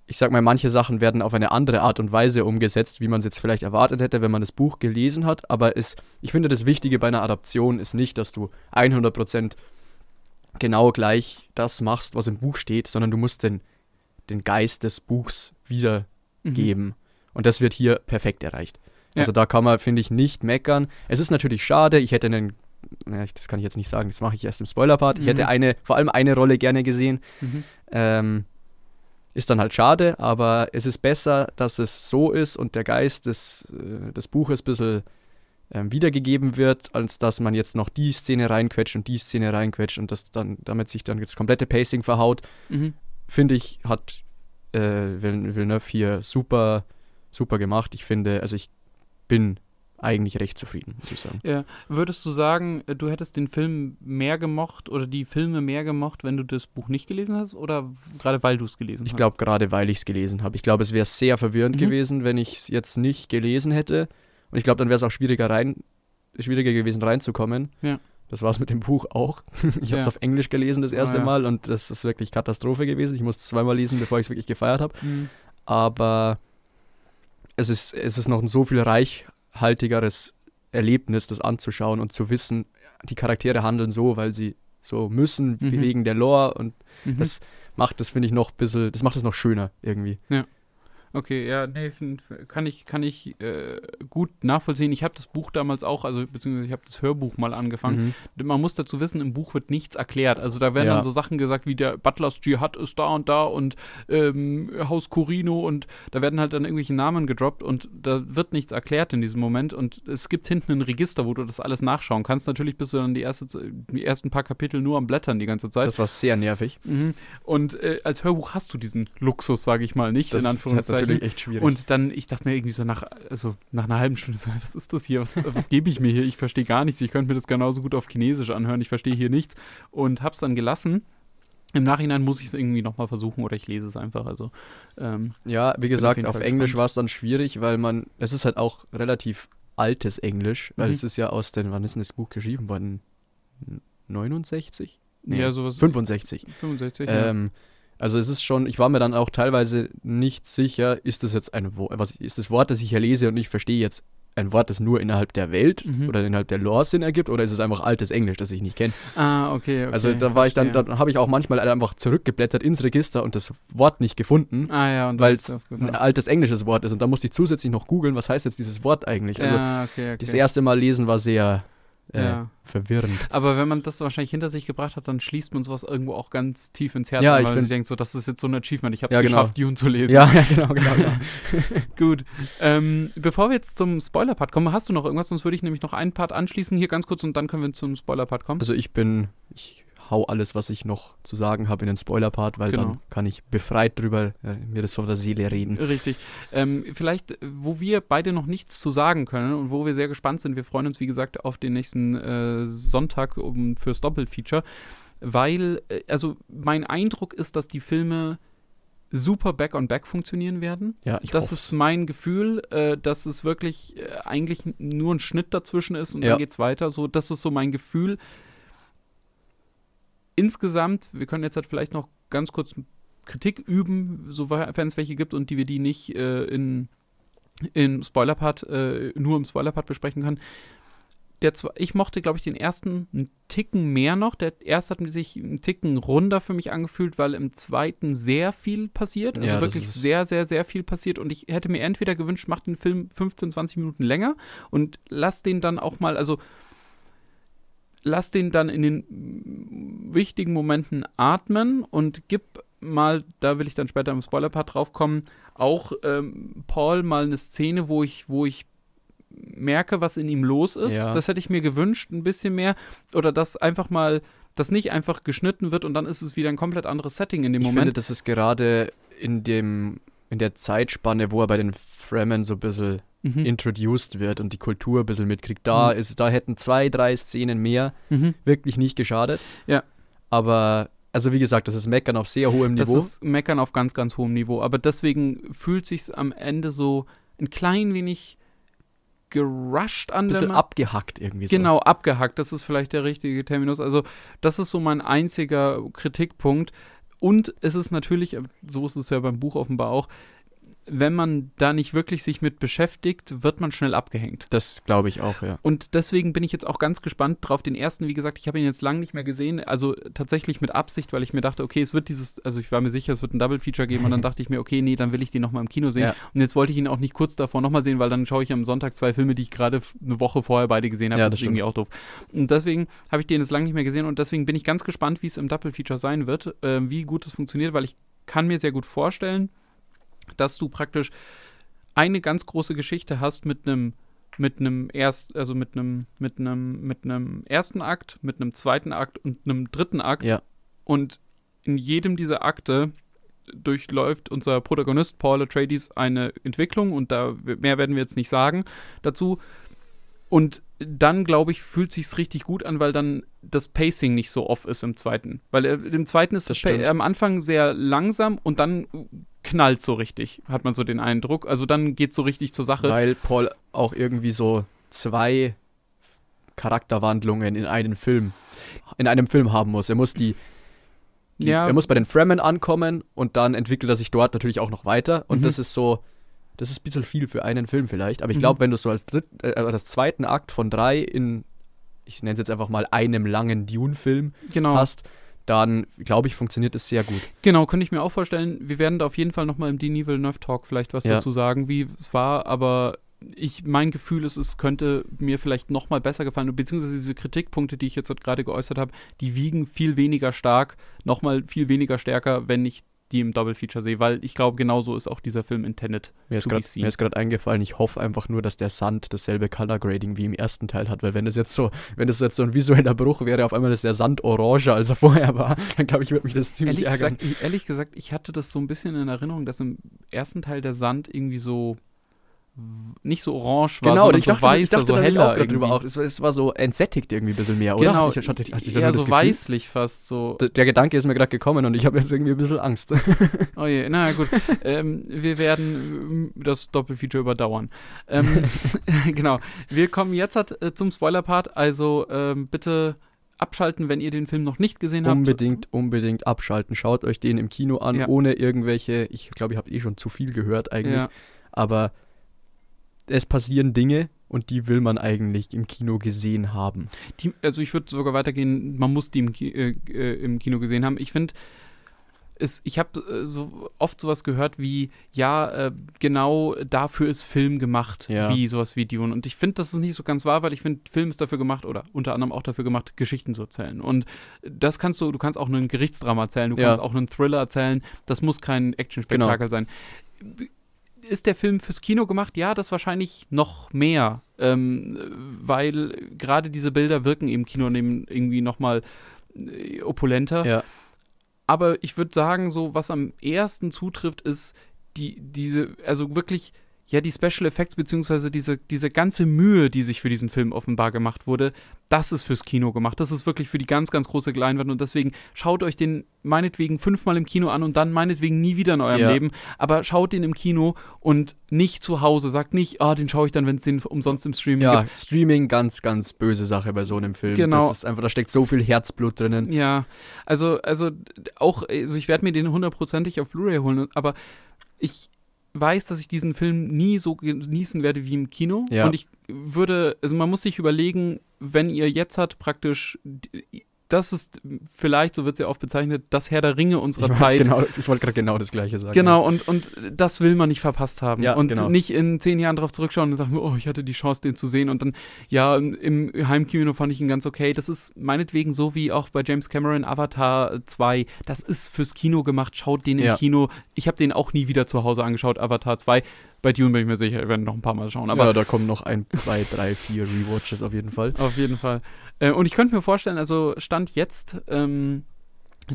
S2: ich sag mal, manche Sachen werden auf eine andere Art und Weise umgesetzt, wie man es jetzt vielleicht erwartet hätte, wenn man das Buch gelesen hat. Aber es, ich finde, das Wichtige bei einer Adaption ist nicht, dass du 100 genau gleich das machst, was im Buch steht, sondern du musst den, den Geist des Buchs wiedergeben. Mhm. Und das wird hier perfekt erreicht. Ja. Also da kann man, finde ich, nicht meckern. Es ist natürlich schade, ich hätte einen, ja, das kann ich jetzt nicht sagen, das mache ich erst im Spoiler-Part. Mhm. Ich hätte mhm. eine, vor allem eine Rolle gerne gesehen. Mhm. Ähm, ist dann halt schade, aber es ist besser, dass es so ist und der Geist des, äh, des Buches ein bisschen ähm, wiedergegeben wird, als dass man jetzt noch die Szene reinquetscht und die Szene reinquetscht und das dann, damit sich dann das komplette Pacing verhaut. Mhm. Finde ich, hat äh, Villeneuve hier super, super gemacht. Ich finde, also ich bin eigentlich recht zufrieden, muss ich sagen.
S1: Ja. Würdest du sagen, äh, du hättest den Film mehr gemocht oder die Filme mehr gemocht, wenn du das Buch nicht gelesen hast oder gerade weil du es gelesen ich hast? Ich glaube,
S2: gerade weil ich es gelesen habe. Ich glaube, es wäre sehr verwirrend mhm. gewesen, wenn ich es jetzt nicht gelesen hätte. Und ich glaube, dann wäre es auch schwieriger, rein, schwieriger gewesen, reinzukommen. Ja. Das war es mit dem Buch auch. Ich ja. habe es auf Englisch gelesen das ah, erste ah, ja. Mal und das ist wirklich Katastrophe gewesen. Ich musste es zweimal lesen, bevor ich es wirklich gefeiert habe. Mhm. Aber es ist, es ist noch ein so viel reichhaltigeres Erlebnis, das anzuschauen und zu wissen, die Charaktere handeln so, weil sie so müssen, mhm. wegen der Lore. Und mhm. das macht das, finde ich, noch ein bisschen, das macht es noch schöner irgendwie.
S1: Ja. Okay, ja, nee, kann ich, kann ich äh, gut nachvollziehen. Ich habe das Buch damals auch, also beziehungsweise ich habe das Hörbuch mal angefangen. Mhm. Man muss dazu wissen, im Buch wird nichts erklärt. Also da werden ja. dann so Sachen gesagt, wie der Butlers Jihad ist da und da und ähm, Haus Corino und da werden halt dann irgendwelche Namen gedroppt und da wird nichts erklärt in diesem Moment. Und es gibt hinten ein Register, wo du das alles nachschauen kannst. Natürlich bist du dann die, erste, die ersten paar Kapitel nur am Blättern
S2: die ganze Zeit. Das war sehr nervig.
S1: Mhm. Und äh, als Hörbuch hast du diesen Luxus, sage ich mal, nicht, das in Anführungszeichen natürlich echt schwierig. Und dann, ich dachte mir irgendwie so nach, also nach einer halben Stunde so, was ist das hier? Was, was gebe ich mir hier? Ich verstehe gar nichts. Ich könnte mir das genauso gut auf Chinesisch anhören. Ich verstehe hier nichts. Und habe es dann gelassen. Im Nachhinein muss ich es irgendwie nochmal versuchen oder ich lese es einfach. Also, ähm,
S2: ja, wie gesagt, auf, auf Englisch war es dann schwierig, weil man, es ist halt auch relativ altes Englisch, weil mhm. es ist ja aus den, wann ist denn das Buch geschrieben worden? 69? Nee, ja, sowas. 65. 65. Ähm, ja. Also es ist schon, ich war mir dann auch teilweise nicht sicher, ist das jetzt ein was ist das Wort, das ich hier lese und ich verstehe jetzt ein Wort, das nur innerhalb der Welt mhm. oder innerhalb der Lore Sinn ergibt, oder ist es einfach altes Englisch, das ich nicht kenne? Ah, okay, okay. Also da war ich dann, dann habe ich auch manchmal einfach zurückgeblättert ins Register und das Wort nicht gefunden, ah, ja, weil es ein altes englisches Wort ist. Und da musste ich zusätzlich noch googeln, was heißt jetzt dieses Wort eigentlich. Also ja, okay, okay. das erste Mal lesen war sehr äh, ja. verwirrend.
S1: Aber wenn man das wahrscheinlich hinter sich gebracht hat, dann schließt man sowas irgendwo auch ganz tief ins Herz, ja, weil man sich denkt, so, das ist jetzt so ein Achievement, ich habe es ja, genau. geschafft, Dune zu lesen. Ja, ja genau, genau. genau. Gut. Ähm, bevor wir jetzt zum Spoiler-Part kommen, hast du noch irgendwas?
S2: Sonst würde ich nämlich noch einen Part anschließen hier ganz kurz und dann können wir zum Spoiler-Part kommen. Also ich bin, ich hau alles, was ich noch zu sagen habe, in den Spoiler-Part, weil genau. dann kann ich befreit drüber äh, mir das von der Seele reden.
S1: Richtig. Ähm, vielleicht, wo wir beide noch nichts zu sagen können und wo wir sehr gespannt sind, wir freuen uns, wie gesagt, auf den nächsten äh, Sonntag um, fürs Doppelfeature, weil, äh, also mein Eindruck ist, dass die Filme super back-on-back back funktionieren werden. Ja, ich Das hoff's. ist mein Gefühl, äh, dass es wirklich äh, eigentlich nur ein Schnitt dazwischen ist und ja. dann es weiter. So, das ist so mein Gefühl insgesamt, wir können jetzt halt vielleicht noch ganz kurz Kritik üben, sofern es welche gibt und die wir die nicht äh, in, in Spoiler-Part, äh, nur im Spoiler-Part besprechen können. Der zwei, ich mochte, glaube ich, den ersten einen Ticken mehr noch. Der erste hat sich einen Ticken runder für mich angefühlt, weil im zweiten sehr viel passiert. Also ja, wirklich sehr, sehr, sehr viel passiert. Und ich hätte mir entweder gewünscht, mach den Film 15, 20 Minuten länger und lass den dann auch mal, also lass den dann in den wichtigen Momenten atmen und gib mal, da will ich dann später im Spoiler-Part drauf kommen, auch ähm, Paul mal eine Szene, wo ich, wo ich merke, was in ihm los ist. Ja. Das hätte ich mir gewünscht, ein bisschen mehr. Oder dass einfach mal, dass nicht einfach
S2: geschnitten wird und dann ist es wieder ein komplett anderes Setting in dem ich Moment. Ich finde, das ist gerade in dem in der Zeitspanne, wo er bei den Fremen so ein bisschen mhm. introduced wird und die Kultur ein bisschen mitkriegt, da, mhm. ist, da hätten zwei, drei Szenen mehr mhm. wirklich nicht geschadet. Ja. Aber also wie gesagt, das ist Meckern auf sehr hohem Niveau. Das ist Meckern auf ganz, ganz hohem Niveau. Aber deswegen
S1: fühlt sich am Ende so ein klein wenig gerusht an. Ein bisschen abgehackt irgendwie. So. Genau, abgehackt. Das ist vielleicht der richtige Terminus. Also das ist so mein einziger Kritikpunkt. Und es ist natürlich, so ist es ja beim Buch offenbar auch, wenn man da nicht wirklich sich mit beschäftigt, wird man schnell abgehängt.
S2: Das glaube ich
S1: auch, ja. Und deswegen bin ich jetzt auch ganz gespannt drauf. Den ersten, wie gesagt, ich habe ihn jetzt lange nicht mehr gesehen. Also tatsächlich mit Absicht, weil ich mir dachte, okay, es wird dieses, also ich war mir sicher, es wird ein Double-Feature geben. Und dann dachte ich mir, okay, nee, dann will ich den nochmal im Kino sehen. Ja. Und jetzt wollte ich ihn auch nicht kurz davor nochmal sehen, weil dann schaue ich am Sonntag zwei Filme, die ich gerade eine Woche vorher beide gesehen habe. Ja, das, das ist stimmt. irgendwie auch doof. Und deswegen habe ich den jetzt lange nicht mehr gesehen. Und deswegen bin ich ganz gespannt, wie es im Double-Feature sein wird, äh, wie gut es funktioniert, weil ich kann mir sehr gut vorstellen, dass du praktisch eine ganz große Geschichte hast mit einem mit einem erst also mit einem mit einem mit einem ersten Akt, mit einem zweiten Akt und einem dritten Akt. Ja. Und in jedem dieser Akte durchläuft unser Protagonist Paul Atreides eine Entwicklung und da mehr werden wir jetzt nicht sagen dazu und dann, glaube ich, fühlt sich richtig gut an, weil dann das Pacing nicht so off ist im zweiten. Weil äh, im zweiten ist das, das am Anfang sehr langsam und dann knallt so richtig,
S2: hat man so den Eindruck. Also dann geht's so richtig zur Sache. Weil Paul auch irgendwie so zwei Charakterwandlungen in einen Film, in einem Film haben muss. Er muss die die, ja. Er muss bei den Fremen ankommen und dann entwickelt er sich dort natürlich auch noch weiter. Und mhm. das ist so, das ist ein bisschen viel für einen Film vielleicht, aber ich glaube, mhm. wenn du so als, dritt, äh, also als zweiten Akt von drei in, ich nenne es jetzt einfach mal, einem langen Dune-Film genau. hast, dann glaube ich, funktioniert es sehr gut.
S1: Genau, könnte ich mir auch vorstellen. Wir werden da auf jeden Fall nochmal im Denis Villeneuve-Talk vielleicht was ja. dazu sagen, wie es war, aber ich, mein Gefühl ist, es könnte mir vielleicht nochmal besser gefallen, beziehungsweise diese Kritikpunkte, die ich jetzt gerade geäußert habe, die wiegen viel weniger stark, nochmal viel weniger stärker, wenn ich die im Double Feature sehe, weil ich glaube, genauso ist auch dieser
S2: Film intended. Mir ist gerade eingefallen, ich hoffe einfach nur, dass der Sand dasselbe Color Grading wie im ersten Teil hat, weil wenn das jetzt so, wenn das jetzt so ein visueller Bruch wäre, auf einmal ist der Sand orange, als er vorher war, dann glaube ich, würde mich das ziemlich ehrlich ärgern.
S1: Gesagt, ich, ehrlich gesagt, ich hatte das so ein bisschen in Erinnerung, dass im ersten Teil der Sand irgendwie so nicht so orange war, genau, sondern ich dachte, so weiß, ich dachte, so heller. Ich auch
S2: auch. Es, es, war so entsättigt irgendwie ein bisschen mehr, oder? Genau, hatte ich, hatte, hatte ich eher so Gefühl? weißlich fast so. Der, der Gedanke ist mir gerade gekommen und ich habe jetzt irgendwie ein bisschen Angst.
S1: Oh je, na gut. ähm, wir werden äh, das Doppelfeature überdauern. Ähm, genau, wir kommen jetzt halt, zum Spoiler-Part, also ähm, bitte abschalten, wenn ihr den Film noch nicht gesehen habt.
S2: Unbedingt, unbedingt abschalten. Schaut euch den im Kino an, ja. ohne irgendwelche, ich glaube, ich habe eh schon zu viel gehört eigentlich, ja. aber es passieren Dinge und die will man eigentlich im Kino gesehen haben. Die, also
S1: ich würde sogar weitergehen, man muss die im, Ki äh, äh im Kino gesehen haben. Ich finde, ich habe äh, so oft sowas gehört wie, ja, äh, genau dafür ist Film gemacht, ja. wie sowas wie Dune. Und ich finde, das ist nicht so ganz wahr, weil ich finde, Film ist dafür gemacht oder unter anderem auch dafür gemacht, Geschichten zu erzählen. Und das kannst du, du kannst auch einen Gerichtsdrama erzählen, du ja. kannst auch einen Thriller erzählen. Das muss kein Actionspektakel genau. sein ist der Film fürs Kino gemacht? Ja, das wahrscheinlich noch mehr, ähm, weil gerade diese Bilder wirken im Kino irgendwie nochmal äh, opulenter. Ja. Aber ich würde sagen, so was am ersten zutrifft, ist die, diese, also wirklich ja, die Special Effects, beziehungsweise diese, diese ganze Mühe, die sich für diesen Film offenbar gemacht wurde, das ist fürs Kino gemacht. Das ist wirklich für die ganz, ganz große Leinwand und deswegen schaut euch den meinetwegen fünfmal im Kino an und dann meinetwegen nie wieder in eurem ja. Leben, aber schaut den im
S2: Kino und nicht zu Hause. Sagt nicht, oh, den schaue ich dann, wenn es den umsonst im Streaming ja, gibt. Ja, Streaming, ganz, ganz böse Sache bei so einem Film. Genau. Das ist einfach, da steckt so viel Herzblut drinnen. Ja,
S1: also, also auch, also ich werde mir den hundertprozentig auf Blu-ray holen, aber ich, weiß, dass ich diesen Film nie so genießen werde wie im Kino. Ja. Und ich würde, also man muss sich überlegen, wenn ihr jetzt hat praktisch das ist vielleicht, so wird es ja oft bezeichnet, das Herr der Ringe unserer ich Zeit. Genau, ich wollte gerade genau das Gleiche sagen. Genau, ja. und, und das will man nicht verpasst haben. Ja, und genau. nicht in zehn Jahren darauf zurückschauen und sagen, oh, ich hatte die Chance, den zu sehen. Und dann, ja, im Heimkino fand ich ihn ganz okay. Das ist meinetwegen so wie auch bei James Cameron Avatar 2. Das ist fürs Kino gemacht. Schaut den im ja. Kino. Ich habe den auch nie wieder zu Hause angeschaut, Avatar 2. Bei Dune bin ich mir sicher, wir werden noch ein paar Mal schauen. Aber ja, da
S2: kommen noch ein, zwei, drei, vier
S1: Rewatches auf jeden Fall. Auf jeden Fall. Äh, und ich könnte mir vorstellen, also Stand jetzt ähm,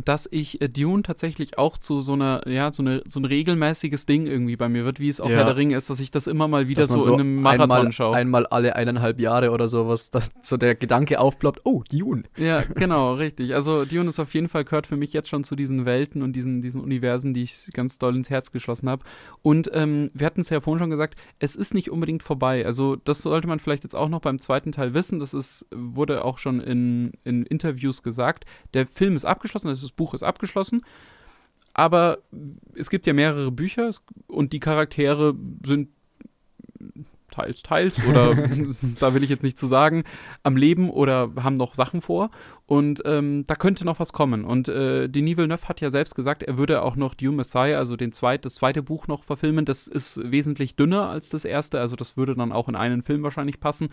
S1: dass ich äh, Dune tatsächlich auch zu so einer, ja, so, eine, so ein regelmäßiges Ding irgendwie
S2: bei mir wird, wie es auch ja. Herr der Ring ist, dass ich das immer mal wieder so, so, in einem Marathon einmal, schaue. Einmal alle eineinhalb Jahre oder sowas, dass so der Gedanke aufploppt, oh, Dune.
S1: Ja, genau,
S2: richtig. Also Dune ist auf jeden
S1: Fall, gehört für mich jetzt schon zu diesen Welten und diesen, diesen Universen, die ich ganz doll ins Herz geschlossen habe. Und ähm, wir hatten es ja vorhin schon gesagt, es ist nicht unbedingt vorbei. Also das sollte man vielleicht jetzt auch noch beim zweiten Teil wissen. Das ist, wurde auch schon in, in Interviews gesagt. Der Film ist abgeschlossen, das Buch ist abgeschlossen. Aber es gibt ja mehrere Bücher und die Charaktere sind teils, teils oder da will ich jetzt nicht zu sagen, am Leben oder haben noch Sachen vor. Und ähm, da könnte noch was kommen. Und äh, Denis Villeneuve hat ja selbst gesagt, er würde auch noch Dune Messiah, also den zweit, das zweite Buch noch verfilmen. Das ist wesentlich dünner als das erste, also das würde dann auch in einen Film wahrscheinlich passen.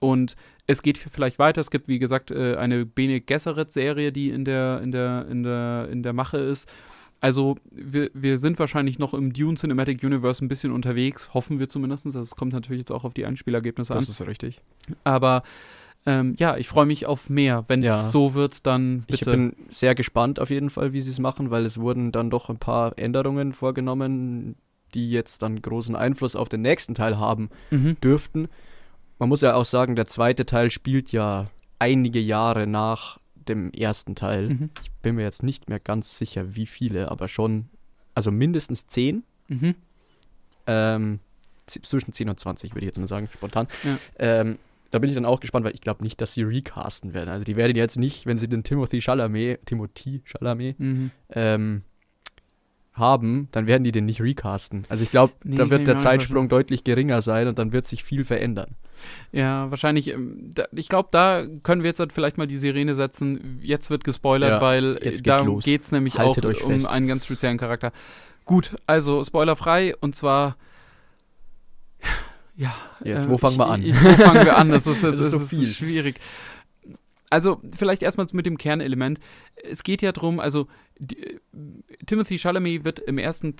S1: Und es geht vielleicht weiter. Es gibt, wie gesagt, äh, eine Bene Gesserit-Serie, die in der, in, der, in, der, in der Mache ist. Also, wir, wir sind wahrscheinlich noch im Dune Cinematic Universe ein bisschen unterwegs, hoffen wir zumindest. Das kommt natürlich jetzt auch auf die Einspielergebnisse das an. Das ist richtig.
S2: Aber ähm, ja, ich freue mich auf mehr. Wenn es ja. so wird, dann bitte. Ich bin sehr gespannt auf jeden Fall, wie sie es machen, weil es wurden dann doch ein paar Änderungen vorgenommen, die jetzt dann großen Einfluss auf den nächsten Teil haben mhm. dürften. Man muss ja auch sagen, der zweite Teil spielt ja einige Jahre nach dem ersten Teil. Mhm. Ich bin mir jetzt nicht mehr ganz sicher, wie viele, aber schon, also mindestens zehn. Mhm. Ähm, zwischen 10 und 20, würde ich jetzt mal sagen, spontan. Ja. Ähm, da bin ich dann auch gespannt, weil ich glaube nicht, dass sie recasten werden. Also die werden jetzt nicht, wenn sie den Timothy Chalamet, Timothy Chalamet, mhm. ähm, haben, dann werden die den nicht recasten. Also ich glaube, nee, da wird der Zeitsprung deutlich geringer sein und dann wird sich viel verändern.
S1: Ja, wahrscheinlich. Ähm, ich glaube, da können wir jetzt halt vielleicht mal die Sirene setzen. Jetzt wird gespoilert, ja, weil äh, jetzt geht's darum geht es nämlich Haltet auch um einen ganz speziellen Charakter. Gut, also spoilerfrei und zwar.
S2: Ja. Jetzt, äh, wo fangen ich, wir an? Ich, wo fangen wir an? Das ist, das, das ist, so ist, ist
S1: schwierig. Also, vielleicht erstmal mit dem Kernelement. Es geht ja darum, also äh, Timothy Chalamet wird im ersten,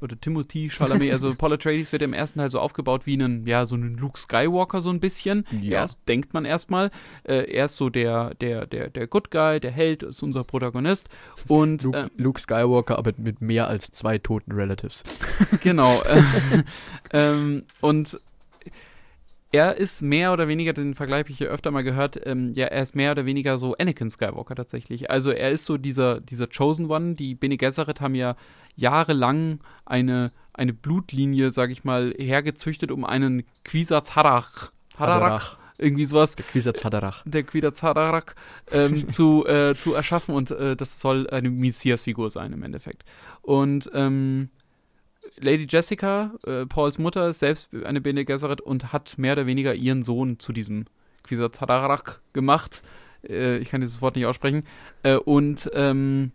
S1: oder Timothy Chalamet, also Paul Atreides wird im ersten Teil so aufgebaut wie einen, ja, so einen Luke Skywalker so ein bisschen. Ja. Erst denkt man erstmal, äh, er ist so der, der, der, der Good Guy, der Held, ist unser Protagonist. Und, Luke, äh, Luke Skywalker, aber mit mehr als zwei toten Relatives. Genau. Äh, ähm, und er ist mehr oder weniger, den Vergleich habe ich hier öfter mal gehört, ähm, ja, er ist mehr oder weniger so Anakin Skywalker tatsächlich. Also er ist so dieser, dieser Chosen One. Die Bene Gesserit haben ja jahrelang eine, eine Blutlinie, sage ich mal, hergezüchtet, um einen Quisatz Harach, Hararach,
S2: irgendwie sowas. Der Quisatz Hadarach.
S1: Äh, der Quisatz Hadarach ähm, zu, äh, zu erschaffen und äh, das soll eine Messias-Figur sein im Endeffekt. Und ähm, Lady Jessica, äh, Pauls Mutter, ist selbst eine Bene Gesserit und hat mehr oder weniger ihren Sohn zu diesem Quisatararak gemacht. Äh, ich kann dieses Wort nicht aussprechen. Äh, und ähm,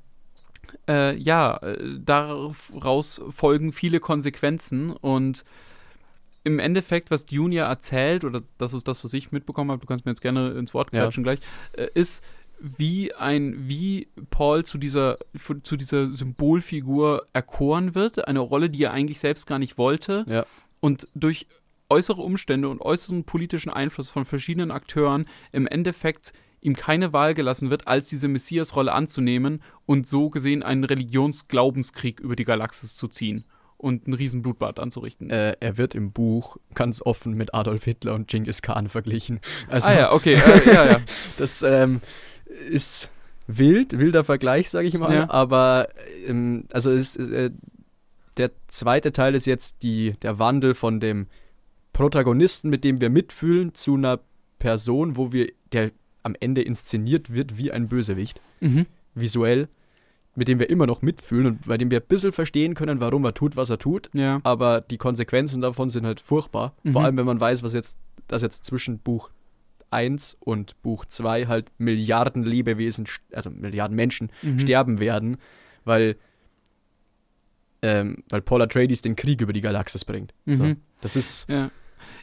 S1: äh, ja, äh, daraus folgen viele Konsequenzen und im Endeffekt, was Junior erzählt, oder das ist das, was ich mitbekommen habe, du kannst mir jetzt gerne ins Wort quatschen ja. gleich, äh, ist, wie ein, wie Paul zu dieser, zu dieser Symbolfigur erkoren wird, eine Rolle, die er eigentlich selbst gar nicht wollte. Ja. Und durch äußere Umstände und äußeren politischen Einfluss von verschiedenen Akteuren im Endeffekt ihm keine Wahl gelassen wird, als diese Messias-Rolle anzunehmen und so gesehen einen Religionsglaubenskrieg über die Galaxis zu ziehen und einen Riesenblutbad
S2: anzurichten. Äh, er wird im Buch ganz offen mit Adolf Hitler und Genghis Khan verglichen. Also, ah ja, also okay, äh, ja, ja. das, ähm, ist wild, wilder Vergleich, sage ich mal. Ja. Aber ähm, also ist, äh, der zweite Teil ist jetzt die, der Wandel von dem Protagonisten, mit dem wir mitfühlen, zu einer Person, wo wir, der am Ende inszeniert wird wie ein Bösewicht, mhm. visuell, mit dem wir immer noch mitfühlen und bei dem wir ein bisschen verstehen können, warum er tut, was er tut. Ja. Aber die Konsequenzen davon sind halt furchtbar. Mhm. Vor allem, wenn man weiß, was jetzt, dass jetzt zwischen Buch 1 und Buch 2 halt Milliarden Lebewesen, also Milliarden Menschen mhm. sterben werden, weil, ähm, weil Paul Atreides den Krieg über die Galaxis bringt. Mhm. So, das ist. Ja.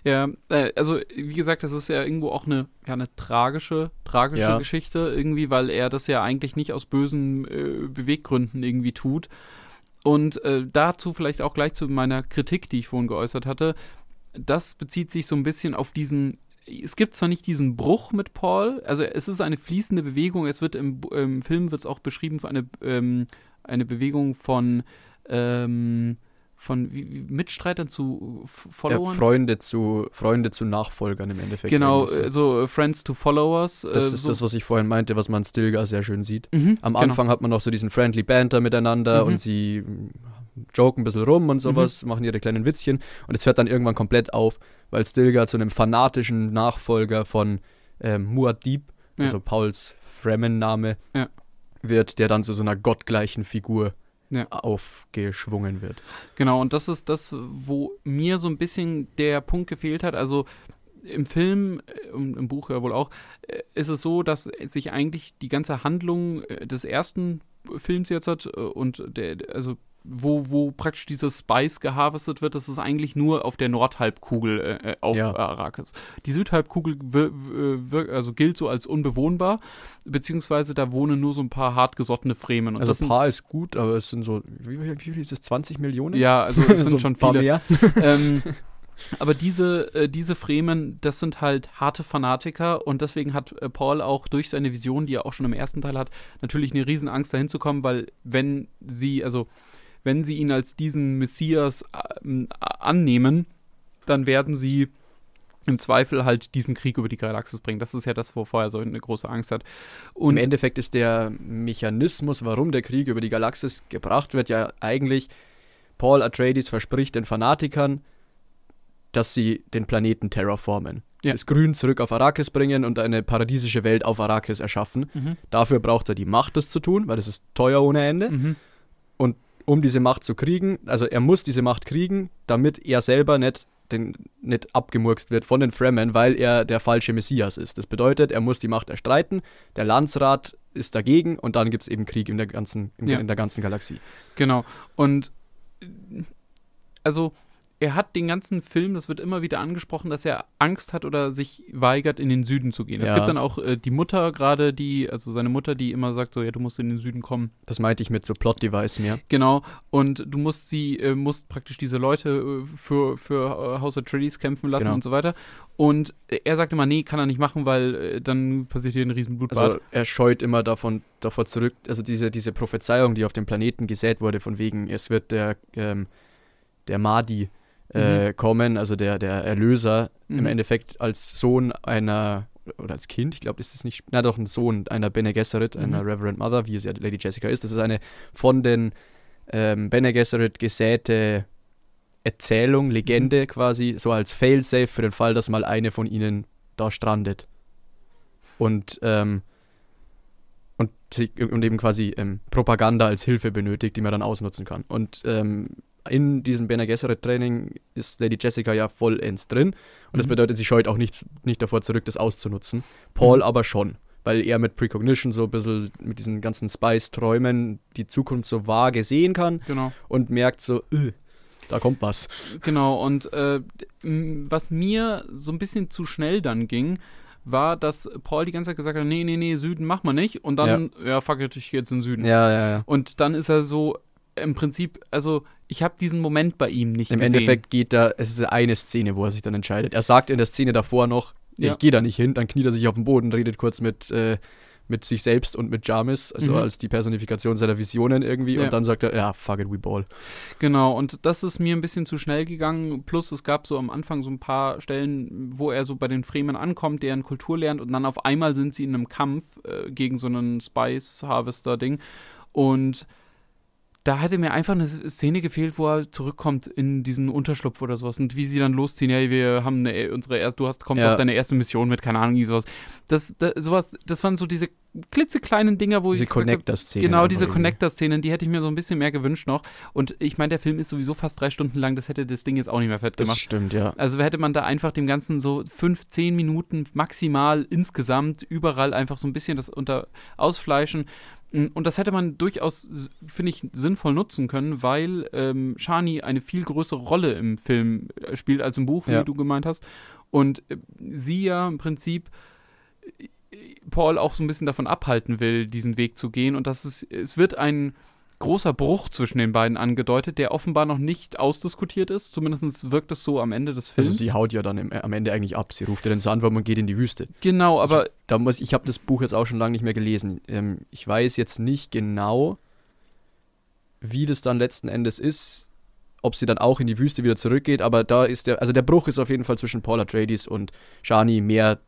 S1: Ja, äh, also wie gesagt, das ist ja irgendwo auch eine, ja, eine tragische, tragische ja. Geschichte irgendwie, weil er das ja eigentlich nicht aus bösen äh, Beweggründen irgendwie tut. Und äh, dazu vielleicht auch gleich zu meiner Kritik, die ich vorhin geäußert hatte. Das bezieht sich so ein bisschen auf diesen es gibt zwar nicht diesen Bruch mit Paul, also es ist eine fließende Bewegung, es wird im, im Film wird es auch beschrieben für eine, ähm, eine Bewegung von ähm, von wie, Mitstreitern zu äh, Followern. Ja,
S2: Freunde zu Freunde zu Nachfolgern im Endeffekt. Genau, so äh, äh, Friends to Followers. Das äh, ist so. das, was ich vorhin meinte, was man Stilgar sehr schön sieht. Mhm, Am genau. Anfang genau. hat man noch so diesen friendly Banter miteinander mhm. und sie joken ein bisschen rum und mhm. sowas, mhm. machen ihre kleinen Witzchen und es hört dann irgendwann komplett auf, weil Stilgar zu einem fanatischen Nachfolger von ähm, Muad'Dib, ja. also Pauls Fremen-Name, ja. wird, der dann zu so einer gottgleichen Figur ja. aufgeschwungen wird.
S1: Genau, und das ist das, wo mir so ein bisschen der Punkt gefehlt hat. Also im Film, äh, im Buch ja wohl auch, äh, ist es so, dass sich eigentlich die ganze Handlung äh, des ersten Films jetzt hat und der, also wo, wo praktisch dieses Spice geharvestet wird, das ist eigentlich nur auf der Nordhalbkugel äh, äh auf ja. Äh, Arrakis. Die Südhalbkugel also gilt so als unbewohnbar, beziehungsweise da wohnen nur so ein paar hartgesottene
S2: Fremen. Und also ein paar ist gut, aber es sind so, wie, wie viel ist es, 20 Millionen? Ja, also es sind so schon viele. Mehr. Ähm,
S1: aber diese, äh, diese Fremen, das sind halt harte Fanatiker und deswegen hat äh, Paul auch durch seine Vision, die er auch schon im ersten Teil hat, natürlich eine riesen Angst dahin zu kommen, weil wenn sie, also wenn sie ihn als diesen Messias äh, annehmen, dann werden sie im Zweifel halt diesen Krieg über die Galaxis
S2: bringen. Das ist ja das, wovor er so eine große Angst hat. Und Im Endeffekt ist der Mechanismus, warum der Krieg über die Galaxis gebracht wird, ja eigentlich, Paul Atreides verspricht den Fanatikern, dass sie den Planeten terraformen. Ja. Das Grün zurück auf Arrakis bringen und eine paradiesische Welt auf Arrakis erschaffen. Mhm. Dafür braucht er die Macht, das zu tun, weil das ist teuer ohne Ende. Mhm. Und um diese Macht zu kriegen. Also er muss diese Macht kriegen, damit er selber nicht, den, nicht abgemurkst wird von den Fremen, weil er der falsche Messias ist. Das bedeutet, er muss die Macht erstreiten, der Landsrat ist dagegen und dann gibt es eben Krieg in der, ganzen, in, ja. in der ganzen Galaxie. Genau. Und also
S1: er hat den ganzen Film, das wird immer wieder angesprochen, dass er Angst hat oder sich weigert, in den Süden zu gehen. Ja. Es gibt dann auch äh, die Mutter gerade, die, also seine Mutter, die immer sagt, so, ja, du musst in den Süden kommen.
S2: Das meinte ich mit so Plot-Device
S1: mir. Ja. Genau, und du musst sie, äh, musst praktisch diese Leute äh, für, für äh, House Atreides kämpfen lassen genau. und so weiter. Und er sagt immer, nee, kann er nicht machen, weil äh, dann passiert hier ein riesen Blutbad. Also
S2: er scheut immer davon, davor zurück, also diese, diese Prophezeiung, die auf dem Planeten gesät wurde, von wegen, es wird der, ähm, der Mahdi äh, mhm. kommen, also der, der Erlöser mhm. im Endeffekt als Sohn einer oder als Kind, ich glaube, ist es nicht, na doch, ein Sohn einer Bene Gesserit, mhm. einer Reverend Mother, wie es ja Lady Jessica ist. Das ist eine von den ähm, Bene Gesserit gesäte Erzählung, Legende mhm. quasi, so als Failsafe für den Fall, dass mal eine von ihnen da strandet. Und, ähm, und, und eben quasi ähm, Propaganda als Hilfe benötigt, die man dann ausnutzen kann. Und ähm, in diesem Bene Gesserit Training ist Lady Jessica ja vollends drin. Und mhm. das bedeutet, sie scheut auch nicht, nicht davor zurück, das auszunutzen. Paul mhm. aber schon, weil er mit Precognition so ein bisschen mit diesen ganzen Spice-Träumen die Zukunft so vage sehen kann genau. und merkt so, äh, da kommt was. Genau, und äh, was mir so ein bisschen zu schnell dann ging,
S1: war, dass Paul die ganze Zeit gesagt hat, nee, nee, nee, Süden mach mal nicht. Und dann, ja, ja fuck it, ich geh jetzt in den Süden. Ja,
S2: ja, ja. Und dann ist er so im Prinzip, also ich habe diesen Moment bei ihm nicht Im gesehen. Im Endeffekt geht da, es ist eine Szene, wo er sich dann entscheidet. Er sagt in der Szene davor noch, ja. ich gehe da nicht hin, dann kniet er sich auf den Boden, redet kurz mit, äh, mit sich selbst und mit Jarmis, also mhm. als die Personifikation seiner Visionen irgendwie, ja. und dann sagt er, ja, fuck it, we ball. Genau, und das ist mir ein bisschen zu schnell
S1: gegangen. Plus, es gab so am Anfang so ein paar Stellen, wo er so bei den Fremen ankommt, deren Kultur lernt, und dann auf einmal sind sie in einem Kampf äh, gegen so einen Spice-Harvester-Ding. Und da hätte mir einfach eine Szene gefehlt, wo er zurückkommt in diesen Unterschlupf oder sowas und wie sie dann losziehen, ja, wir haben eine, unsere erste, du hast, kommst ja. auf deine erste Mission mit, keine Ahnung, sowas. Das, das, sowas, das waren so diese klitzekleinen Dinger, wo diese ich. Diese Connector-Szenen. Genau, diese Connector-Szenen, die hätte ich mir so ein bisschen mehr gewünscht noch. Und ich meine, der Film ist sowieso fast drei Stunden lang, das hätte das Ding jetzt auch nicht mehr fett gemacht. Das stimmt, ja. Also hätte man da einfach dem Ganzen so fünf, zehn Minuten maximal insgesamt überall einfach so ein bisschen das unter ausfleischen und das hätte man durchaus, finde ich, sinnvoll nutzen können, weil ähm, Shani eine viel größere Rolle im Film äh, spielt als im Buch, wie ja. du gemeint hast. Und äh, sie ja im Prinzip äh, Paul auch so ein bisschen davon abhalten will, diesen Weg zu gehen. Und das ist, es wird ein großer Bruch zwischen den beiden angedeutet, der offenbar noch nicht ausdiskutiert ist.
S2: Zumindest wirkt es so am Ende des also Films. Also sie haut ja dann im, äh, am Ende eigentlich ab. Sie ruft ja den Sandwurm und geht in die Wüste. Genau, aber... Ich, da muss, ich habe das Buch jetzt auch schon lange nicht mehr gelesen. Ähm, ich weiß jetzt nicht genau, wie das dann letzten Endes ist. Ob sie dann auch in die Wüste wieder zurückgeht, aber da ist der, also der Bruch ist auf jeden Fall zwischen Paula Atreides und Shani mehr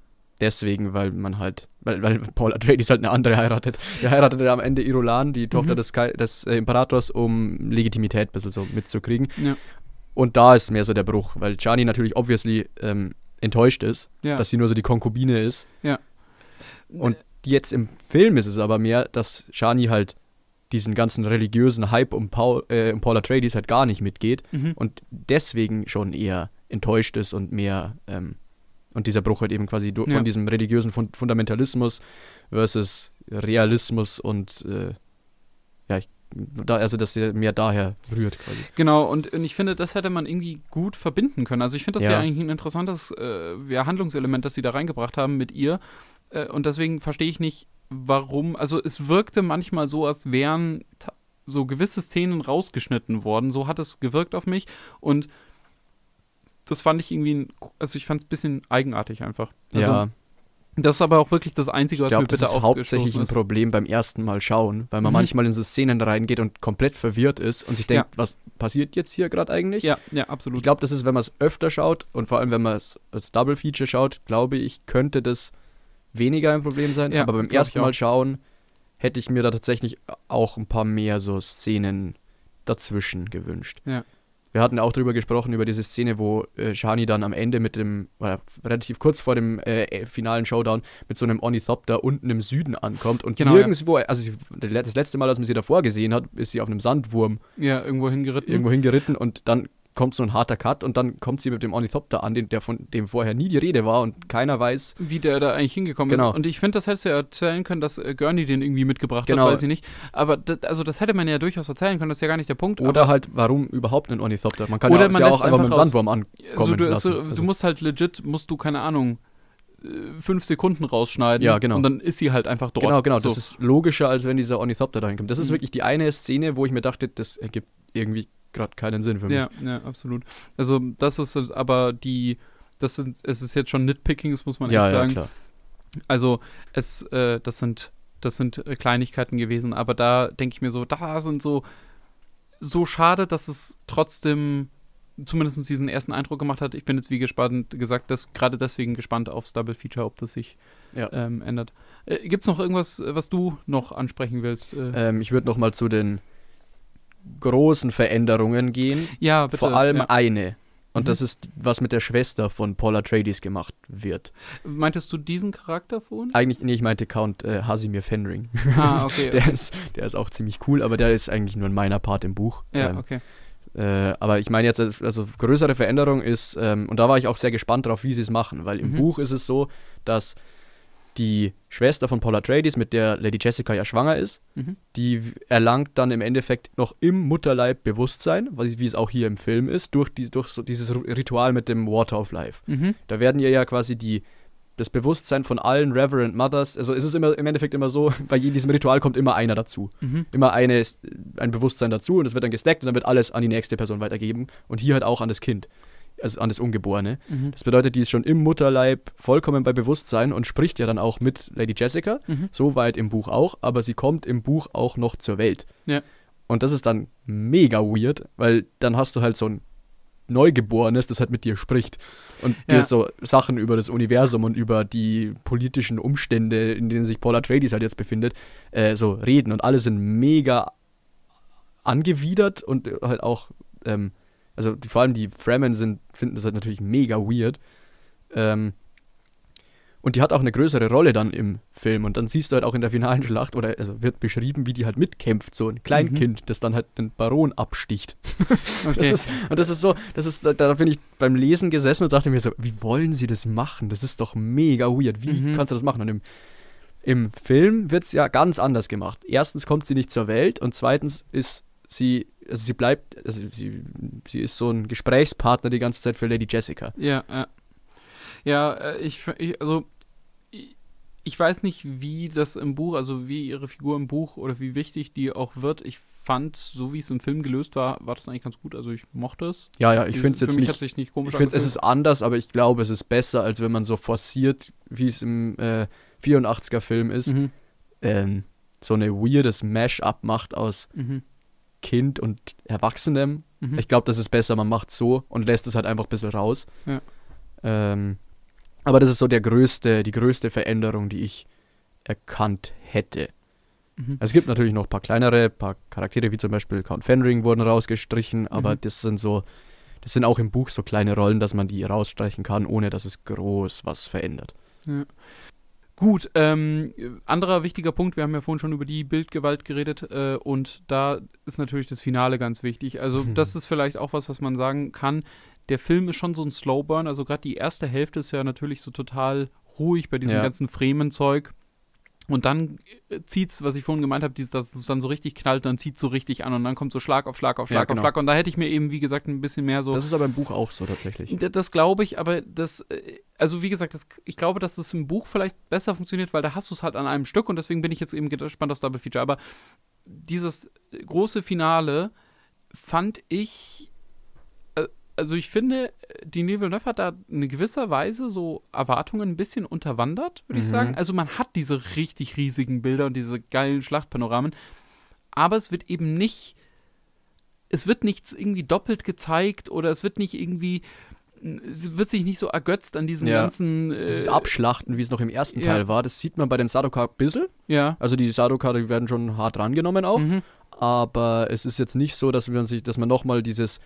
S2: deswegen, weil man halt, weil, weil Paul Atreides halt eine andere heiratet. Er heiratet am Ende Irulan, die Tochter mhm. des, des äh, Imperators, um Legitimität ein bisschen so mitzukriegen. Ja. Und da ist mehr so der Bruch, weil Chani natürlich obviously ähm, enttäuscht ist, ja. dass sie nur so die Konkubine ist. Ja. Und jetzt im Film ist es aber mehr, dass Chani halt diesen ganzen religiösen Hype um Paul, äh, um Paul Atreides halt gar nicht mitgeht mhm. und deswegen schon eher enttäuscht ist und mehr ähm, und dieser Bruch halt eben quasi ja. von diesem religiösen Fund Fundamentalismus versus Realismus und äh, ja, ich, da, also dass der mehr daher rührt quasi. Genau, und, und ich finde, das hätte man irgendwie
S1: gut verbinden können. Also ich finde das ja. ja. eigentlich ein interessantes äh, ja, Handlungselement, das sie da reingebracht haben mit ihr. Äh, und deswegen verstehe ich nicht, warum. Also es wirkte manchmal so, als wären so gewisse Szenen rausgeschnitten worden. So hat es gewirkt auf mich. Und das fand ich irgendwie, ein, also ich fand es ein bisschen eigenartig einfach. Also, ja.
S2: Das ist aber auch wirklich das Einzige, was ich glaub, mir bitte das ist hauptsächlich ist. ein Problem beim ersten Mal schauen, weil man mhm. manchmal in so Szenen reingeht und komplett verwirrt ist und sich denkt, ja. was passiert jetzt hier gerade eigentlich? Ja, ja, absolut. Ich glaube, das ist, wenn man es öfter schaut und vor allem, wenn man es als Double Feature schaut, glaube ich, könnte das weniger ein Problem sein. Ja, aber beim ersten Mal schauen hätte ich mir da tatsächlich auch ein paar mehr so Szenen dazwischen gewünscht. Ja wir hatten auch darüber gesprochen, über diese Szene, wo äh, Shani dann am Ende mit dem, oder relativ kurz vor dem äh, äh finalen Showdown, mit so einem Ornithopter unten im Süden ankommt und genau, nirgendwo, ja. also sie, das letzte Mal, dass man sie davor gesehen hat, ist sie auf einem Sandwurm. Ja, irgendwo hingeritten. Irgendwo hingeritten und dann kommt so ein harter Cut und dann kommt sie mit dem Ornithopter an, den, der von dem vorher nie die Rede war und keiner weiß, wie der da eigentlich hingekommen genau. ist. Und ich finde, das hättest du ja erzählen können, dass äh, Gurney den irgendwie mitgebracht genau. hat, weiß ich nicht. Aber das,
S1: also das hätte man ja durchaus erzählen können, das ist ja gar nicht der Punkt. Oder
S2: halt, warum überhaupt ein Ornithopter? Man kann ja, man ja auch einfach mit dem Sandwurm ankommen also du, lassen.
S1: Also, du musst halt legit, musst du, keine Ahnung, äh, fünf
S2: Sekunden rausschneiden. Ja, genau. Und dann ist sie halt einfach dort. Genau, genau. So. Das ist logischer, als wenn dieser Ornithopter da hinkommt. Das ist mhm. wirklich die eine Szene, wo ich mir dachte, das ergibt irgendwie gerade keinen Sinn für mich. Ja,
S1: ja, absolut. Also das ist aber die, das sind, es ist jetzt schon Nitpicking, das muss man ja, echt ja, Klar. Also es, äh, das sind, das sind äh, Kleinigkeiten gewesen, aber da denke ich mir so, da sind so, so schade, dass es trotzdem zumindest diesen ersten Eindruck gemacht hat. Ich bin jetzt wie gespannt, gesagt, dass gerade deswegen gespannt aufs Double Feature, ob das sich ja. ähm, ändert. Äh, Gibt es noch irgendwas, was du noch ansprechen willst? Äh,
S2: ähm, ich würde noch mal zu den großen Veränderungen gehen. Ja, bitte. Vor allem ja. eine. Und mhm. das ist, was mit der Schwester von Paula Trades gemacht wird.
S1: Meintest du diesen Charakter von?
S2: Eigentlich, nee, ich meinte Count äh, Hasimir Fenring. Ah, okay. der, Ist, der ist auch ziemlich cool, aber der ist eigentlich nur ein meiner Part im Buch. Ja, ähm, okay. Äh, aber ich meine jetzt, äh, also größere Veränderung ist, ähm, und da war ich auch sehr gespannt drauf, wie sie es machen, weil im mhm. Buch ist es so, dass die Schwester von Paula Trades, mit der Lady Jessica ja schwanger ist, mhm. die erlangt dann im Endeffekt noch im Mutterleib Bewusstsein, wie es auch hier im Film ist, durch, die, durch so dieses Ritual mit dem Water of Life. Mhm. Da werden ihr ja quasi die das Bewusstsein von allen Reverend Mothers, also es ist immer im Endeffekt immer so, bei diesem Ritual kommt immer einer dazu. Mhm. Immer eine, ein Bewusstsein dazu und es wird dann gesteckt und dann wird alles an die nächste Person weitergegeben und hier halt auch an das Kind also an das Ungeborene. Mhm. Das bedeutet, die ist schon im Mutterleib vollkommen bei Bewusstsein und spricht ja dann auch mit Lady Jessica, mhm. so weit im Buch auch, aber sie kommt im Buch auch noch zur Welt. Ja. Und das ist dann mega weird, weil dann hast du halt so ein Neugeborenes, das halt mit dir spricht und ja. dir so Sachen über das Universum und über die politischen Umstände, in denen sich Paula Atreides halt jetzt befindet, äh, so reden und alle sind mega angewidert und halt auch ähm, also die, vor allem die Fremen sind, finden das halt natürlich mega weird. Ähm, und die hat auch eine größere Rolle dann im Film. Und dann siehst du halt auch in der finalen Schlacht, oder also wird beschrieben, wie die halt mitkämpft, so ein Kleinkind, mhm. das dann halt den Baron absticht. Okay. Das ist, und das ist so, das ist, da, da, bin ich beim Lesen gesessen und dachte mir so, wie wollen sie das machen? Das ist doch mega weird. Wie mhm. kannst du das machen? Und im, im Film wird es ja ganz anders gemacht. Erstens kommt sie nicht zur Welt und zweitens ist sie, also sie bleibt, also sie, sie ist so ein Gesprächspartner die ganze Zeit für Lady Jessica.
S1: Ja, ja. Ja, äh, ich, ich also ich weiß nicht, wie das im Buch, also wie ihre Figur im Buch oder wie wichtig die auch wird. Ich fand, so wie es im Film gelöst war, war das eigentlich ganz gut. Also ich mochte es. Ja, ja, ich finde es jetzt nicht. Sich nicht komisch ich finde, es ist
S2: anders, aber ich glaube, es ist besser, als wenn man so forciert, wie es im äh, 84er-Film ist, mhm. ähm, so eine weirdes Mash-up macht aus mhm. Kind und Erwachsenem. Mhm. Ich glaube, das ist besser, man macht so und lässt es halt einfach ein bisschen raus. Ja. Ähm, aber das ist so der größte, die größte Veränderung, die ich erkannt hätte. Mhm. Es gibt natürlich noch ein paar kleinere, ein paar Charaktere, wie zum Beispiel Count Fenring wurden rausgestrichen, aber mhm. das sind so, das sind auch im Buch so kleine Rollen, dass man die rausstreichen kann, ohne dass es groß was verändert.
S1: Ja. Gut, ähm, anderer wichtiger Punkt, wir haben ja vorhin schon über die Bildgewalt geredet äh, und da ist natürlich das Finale ganz wichtig. Also hm. das ist vielleicht auch was, was man sagen kann. Der Film ist schon so ein Slowburn, also gerade die erste Hälfte ist ja natürlich so total ruhig bei diesem ja. ganzen Fremen-Zeug. Und dann äh, zieht es, was ich vorhin gemeint habe, dass es dann so richtig knallt, dann zieht es so richtig an und dann kommt so Schlag auf Schlag auf Schlag ja, genau. auf Schlag. Und da hätte ich mir eben, wie gesagt, ein bisschen mehr so. Das ist aber im Buch
S2: auch so tatsächlich.
S1: Das, glaube ich, aber das, äh, also wie gesagt, das, ich glaube, dass das im Buch vielleicht besser funktioniert, weil da hast du es halt an einem Stück und deswegen bin ich jetzt eben gespannt aufs Double Feature. Aber dieses große Finale fand ich also ich finde, die Neville Neuf hat da in gewisser Weise so Erwartungen ein bisschen unterwandert, würde mhm. ich sagen. Also man hat diese richtig riesigen Bilder und diese geilen Schlachtpanoramen, aber es wird eben nicht, es wird nichts irgendwie doppelt gezeigt oder es wird nicht irgendwie, es wird sich nicht so ergötzt an diesem ja. ganzen. Äh, Dieses
S2: Abschlachten, wie es noch im ersten ja. Teil war, das sieht man bei den Sadoka ein bisschen. Ja. Also die Sadoka, die werden schon hart rangenommen auch. Mhm. Aber es ist jetzt nicht so, dass, wir sich, dass man nochmal dieses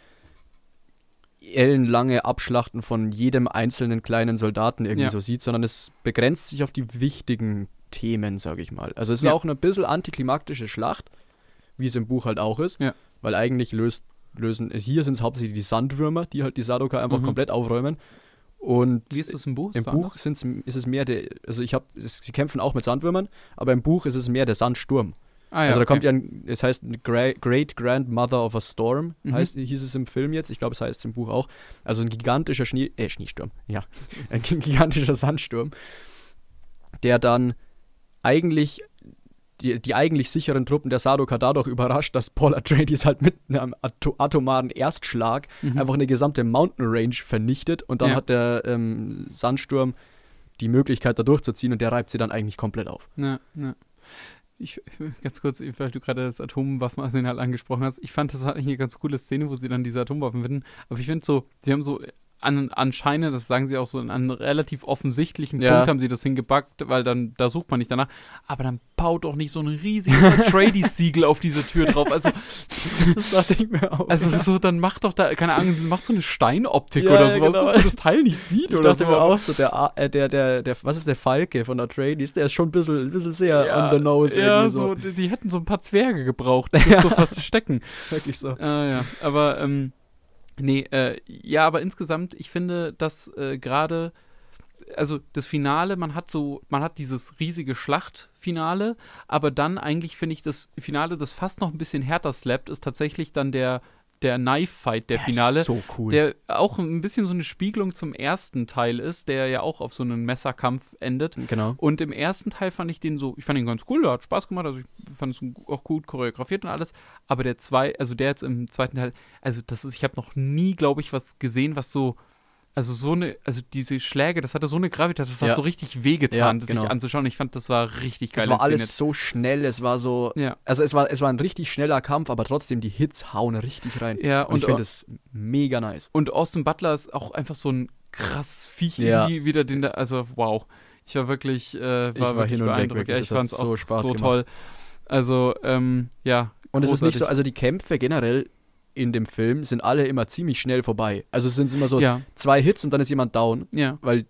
S2: ellenlange Abschlachten von jedem einzelnen kleinen Soldaten irgendwie ja. so sieht, sondern es begrenzt sich auf die wichtigen Themen, sage ich mal. Also es ist ja. auch eine bisschen antiklimaktische Schlacht, wie es im Buch halt auch ist, ja. weil eigentlich löst, lösen, hier sind es hauptsächlich die Sandwürmer, die halt die Sadoka einfach mhm. komplett aufräumen. Und wie ist das im Buch? Im Sand? Buch sind's, ist es mehr der, also ich habe, sie kämpfen auch mit Sandwürmern, aber im Buch ist es mehr der Sandsturm. Ah, ja, also da kommt ja, ein, es heißt Great Grandmother of a Storm, mhm. heißt, hieß es im Film jetzt, ich glaube es heißt es im Buch auch. Also ein gigantischer Schnee, äh, Schneesturm, ja, ein gigantischer Sandsturm, der dann eigentlich die, die eigentlich sicheren Truppen der Sadoka dadurch überrascht, dass Paul Atreides halt mit einem Ato atomaren Erstschlag mhm. einfach eine gesamte Mountain Range vernichtet und dann ja. hat der ähm, Sandsturm die Möglichkeit da durchzuziehen und der reibt sie dann eigentlich komplett auf.
S1: Ja, ja ich, ganz kurz, weil du gerade das Atomwaffenarsenal angesprochen hast, ich fand, das war eigentlich eine ganz coole Szene, wo sie dann diese Atomwaffen finden. Aber ich finde so, sie haben so an, anscheinend, das sagen sie auch so, in einem relativ offensichtlichen ja. Punkt haben sie das hingepackt, weil dann, da sucht man nicht danach. Aber dann baut doch nicht so ein riesiges tradies siegel auf diese Tür drauf. Also, das dachte ich mir auch. Also, ja. so, dann macht doch da, keine Ahnung, macht so eine Steinoptik ja, oder sowas, genau. dass man das Teil nicht sieht ich oder dachte so. mir auch so,
S2: der, äh, der, der, der, was ist der Falke von der Tradies? Der ist schon ein bisschen, ein bisschen sehr ja, on the nose. Ja, so. so. die, hätten so ein paar Zwerge gebraucht,
S1: um das so fast zu stecken. Wirklich so. Äh, ja, aber, ähm, Nee, äh, ja, aber insgesamt, ich finde, dass äh, gerade, also das Finale, man hat so, man hat dieses riesige Schlachtfinale, aber dann eigentlich finde ich das Finale, das fast noch ein bisschen härter slappt, ist tatsächlich dann der der Knife Fight, der, der Finale. Ist so cool. Der auch ein bisschen so eine Spiegelung zum ersten Teil ist, der ja auch auf so einen Messerkampf endet. Genau. Und im ersten Teil fand ich den so, ich fand ihn ganz cool, der hat Spaß gemacht, also ich fand es auch gut choreografiert und alles. Aber der zwei, also der jetzt im zweiten Teil, also das ist, ich habe noch nie, glaube ich, was gesehen, was so also so eine, also diese Schläge, das hatte so eine Gravität, das ja. hat so richtig wehgetan, ja, genau. sich anzuschauen. Ich fand, das war richtig geil. Es war alles
S2: so schnell, es war so, ja. also es war, es war ein richtig schneller Kampf, aber trotzdem die Hits hauen richtig rein. Ja, und, und ich finde das mega nice. Und Austin Butler ist auch einfach so ein krass Viech, ja. wieder den da, also wow. Ich war wirklich, äh, war, war wirklich hin und beeindruckt. Weg, ich fand es auch so, Spaß so toll. Also, ähm, ja. Und es ist nicht so, also die Kämpfe generell in dem Film sind alle immer ziemlich schnell vorbei. Also es sind immer so ja. zwei Hits und dann ist jemand down, ja. weil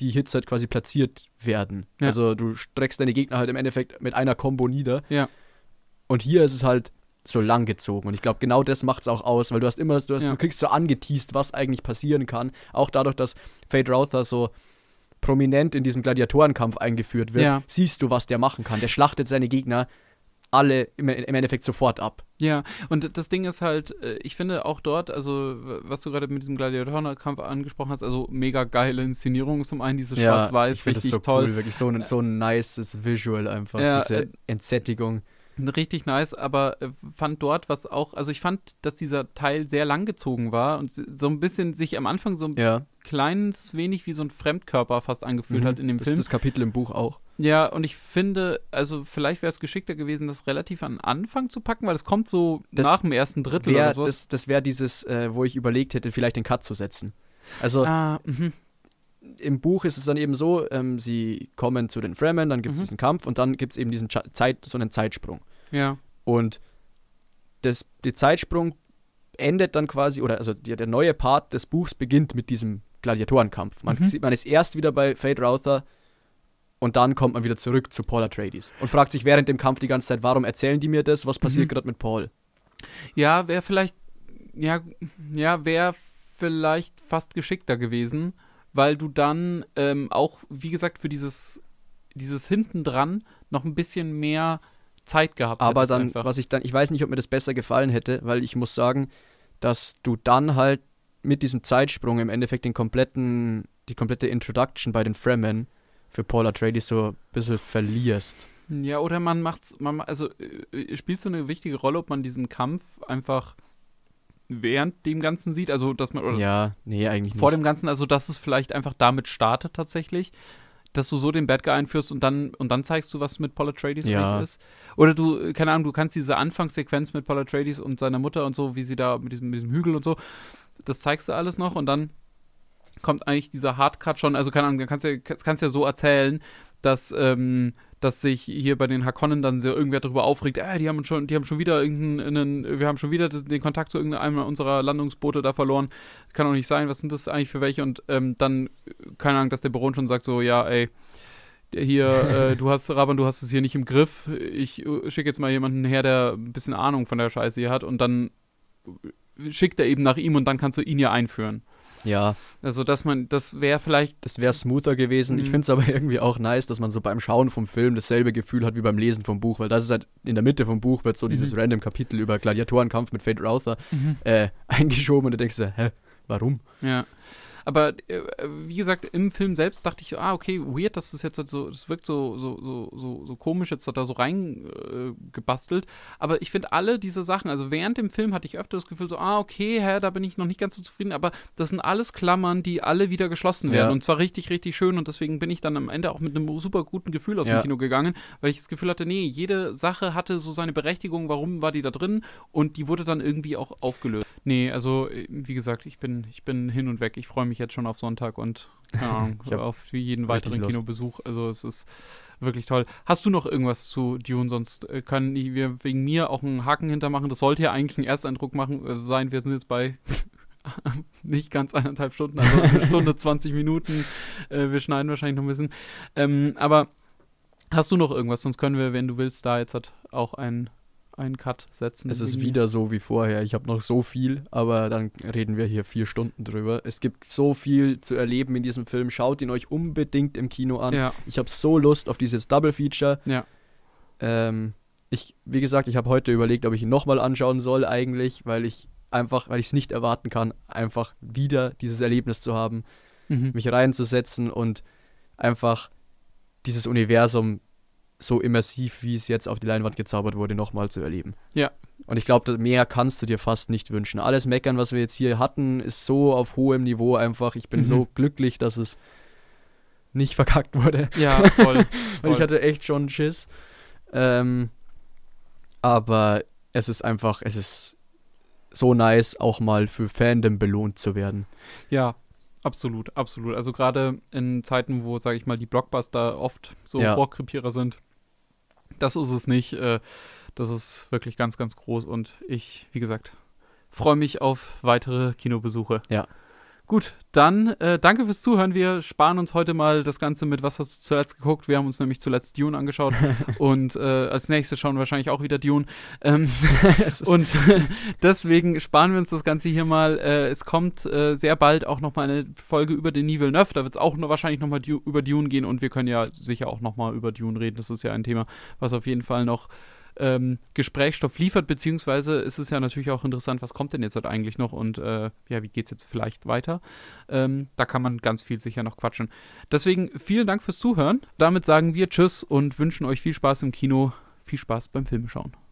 S2: die Hits halt quasi platziert werden. Ja. Also du streckst deine Gegner halt im Endeffekt mit einer Combo nieder. Und hier ist es halt so lang gezogen. Und ich glaube, genau das macht es auch aus, weil du hast immer, du, hast, du kriegst so angeteased, was eigentlich passieren kann. Auch dadurch, dass Fade Routher so prominent in diesem Gladiatorenkampf eingeführt wird, siehst du, was der machen kann. Der schlachtet seine Gegner alle im, im Endeffekt sofort ab.
S1: Ja, und das Ding ist halt, äh, ich finde auch dort, also was du gerade mit diesem Gladiatorenkampf angesprochen hast, also mega geile Inszenierung zum einen, diese schwarz-weiß, richtig so toll. Cool, wirklich so
S2: ein, äh, so ein nices Visual einfach, ja, diese äh, Entsättigung.
S1: Richtig nice, aber fand dort was auch, also ich fand, dass dieser Teil sehr lang gezogen war und so ein bisschen sich am Anfang so ein ja kleines wenig wie so ein Fremdkörper fast angefühlt mhm, hat in dem das Film. Das ist
S2: das Kapitel im Buch auch.
S1: Ja, und ich finde, also vielleicht wäre es geschickter gewesen, das relativ an Anfang zu packen,
S2: weil es kommt so das nach dem ersten Drittel wär, oder so. Das, das wäre dieses, äh, wo ich überlegt hätte, vielleicht den Cut zu setzen. Also ah, mhm. im Buch ist es dann eben so, ähm, sie kommen zu den Fremen, dann gibt es mhm. diesen Kampf und dann gibt es eben diesen Ch Zeit, so einen Zeitsprung. Ja. Und das, der Zeitsprung endet dann quasi, oder also der, der neue Part des Buchs beginnt mit diesem Gladiatorenkampf. Man mhm. sieht, man ist erst wieder bei Fate Routher und dann kommt man wieder zurück zu Paul Atreides und fragt sich während dem Kampf die ganze Zeit, warum erzählen die mir das? Was passiert mhm. gerade mit Paul?
S1: Ja, wäre vielleicht, ja, ja, wäre vielleicht fast geschickter gewesen, weil du dann ähm, auch, wie gesagt, für dieses, dieses Hintendran noch ein bisschen mehr Zeit gehabt Aber dann, einfach.
S2: was ich dann, ich weiß nicht, ob mir das besser gefallen hätte, weil ich muss sagen, dass du dann halt mit diesem Zeitsprung im Endeffekt den kompletten, die komplette Introduction bei den Fremen für Paul Atreides so ein bisschen verlierst.
S1: Ja, oder man macht's, man, also äh, äh, spielt so eine wichtige Rolle, ob man diesen Kampf einfach während dem Ganzen sieht, also dass man oder ja, nee, eigentlich vor nicht. dem Ganzen, also dass es vielleicht einfach damit startet tatsächlich, dass du so den Bad Guy einführst und dann und dann zeigst du, was mit Paul Atreides ja. ist. Oder du, äh, keine Ahnung, du kannst diese Anfangssequenz mit Paul Atreides und seiner Mutter und so, wie sie da mit diesem, mit diesem Hügel und so, das zeigst du alles noch und dann kommt eigentlich dieser Hardcut schon, also keine Ahnung, du kannst ja, kannst ja so erzählen, dass, ähm, dass sich hier bei den Hakonnen dann so irgendwer darüber aufregt, äh, die haben schon, die haben schon wieder irgendeinen, wir haben schon wieder den Kontakt zu irgendeinem unserer Landungsboote da verloren. Kann doch nicht sein, was sind das eigentlich für welche? Und ähm, dann, keine Ahnung, dass der Baron schon sagt, so, ja, ey, hier, äh, du hast, Raban, du hast es hier nicht im Griff. Ich äh, schicke jetzt mal jemanden her, der ein bisschen Ahnung von der Scheiße hier hat und dann schickt er eben nach ihm und dann kannst du ihn ja einführen.
S2: Ja. Also, dass man, das wäre vielleicht. Das wäre smoother gewesen. Mhm. Ich finde es aber irgendwie auch nice, dass man so beim Schauen vom Film dasselbe Gefühl hat wie beim Lesen vom Buch, weil das ist halt in der Mitte vom Buch wird so mhm. dieses random Kapitel über Gladiatorenkampf mit Fate Routher mhm. äh, eingeschoben und du denkst dir, hä, warum?
S1: Ja. Aber äh, wie gesagt, im Film selbst dachte ich, ah, okay, weird, dass das jetzt halt so, das wirkt so, so, so, so, so komisch, jetzt hat er so reingebastelt. Äh, aber ich finde alle diese Sachen, also während dem Film hatte ich öfter das Gefühl, so, ah, okay, hä, da bin ich noch nicht ganz so zufrieden, aber das sind alles Klammern, die alle wieder geschlossen werden. Ja. Und zwar richtig, richtig schön. Und deswegen bin ich dann am Ende auch mit einem super guten Gefühl aus ja. dem Kino gegangen, weil ich das Gefühl hatte, nee, jede Sache hatte so seine Berechtigung, warum war die da drin? Und die wurde dann irgendwie auch aufgelöst. Nee, also äh, wie gesagt, ich bin, ich bin hin und weg. Ich freue mich jetzt schon auf Sonntag und keine auf jeden weiteren Kinobesuch. Also es ist wirklich toll. Hast du noch irgendwas zu Dune? Sonst äh, können wir wegen mir auch einen Haken hintermachen. Das sollte ja eigentlich ein Ersteindruck machen, äh, sein. Wir sind jetzt bei nicht ganz eineinhalb Stunden, also eine Stunde 20 Minuten. Äh, wir schneiden wahrscheinlich noch ein bisschen. Ähm, aber hast du noch irgendwas? Sonst können wir, wenn du willst, da jetzt halt auch ein einen Cut
S2: setzen. Es ist wieder so wie vorher. Ich habe noch so viel, aber dann reden wir hier vier Stunden drüber. Es gibt so viel zu erleben in diesem Film. Schaut ihn euch unbedingt im Kino an. Ja. Ich habe so Lust auf dieses Double Feature. Ja. Ähm, ich, wie gesagt, ich habe heute überlegt, ob ich ihn nochmal anschauen soll eigentlich, weil ich einfach, weil ich es nicht erwarten kann, einfach wieder dieses Erlebnis zu haben, mhm. mich reinzusetzen und einfach dieses Universum so immersiv, wie es jetzt auf die Leinwand gezaubert wurde, nochmal zu erleben. Ja. Und ich glaube, mehr kannst du dir fast nicht wünschen. Alles Meckern, was wir jetzt hier hatten, ist so auf hohem Niveau einfach. Ich bin mhm. so glücklich, dass es nicht verkackt wurde. Ja, voll. Und ich hatte echt schon Schiss. Ähm, aber es ist einfach, es ist so nice, auch mal für Fandom belohnt zu werden.
S1: Ja, absolut, absolut. Also gerade in Zeiten, wo, sage ich mal, die Blockbuster oft so ja. Rohrkrepierer sind, das ist es nicht. Äh, das ist wirklich ganz, ganz groß und ich, wie gesagt, freue mich auf weitere Kinobesuche. Ja. Gut, dann äh, danke fürs Zuhören. Wir sparen uns heute mal das Ganze mit, was hast du zuletzt geguckt? Wir haben uns nämlich zuletzt Dune angeschaut und äh, als nächstes schauen wir wahrscheinlich auch wieder Dune. Ähm, und deswegen sparen wir uns das Ganze hier mal. Äh, es kommt äh, sehr bald auch nochmal eine Folge über den Nivel Neuf. Da wird es auch noch, wahrscheinlich nochmal über Dune gehen und wir können ja sicher auch nochmal über Dune reden. Das ist ja ein Thema, was auf jeden Fall noch ähm, Gesprächsstoff liefert, beziehungsweise ist es ja natürlich auch interessant, was kommt denn jetzt dort eigentlich noch und äh, ja, wie geht es jetzt vielleicht weiter. Ähm, da kann man ganz viel sicher noch quatschen. Deswegen vielen Dank fürs Zuhören. Damit sagen wir Tschüss und wünschen euch viel Spaß im Kino, viel Spaß beim Filmschauen.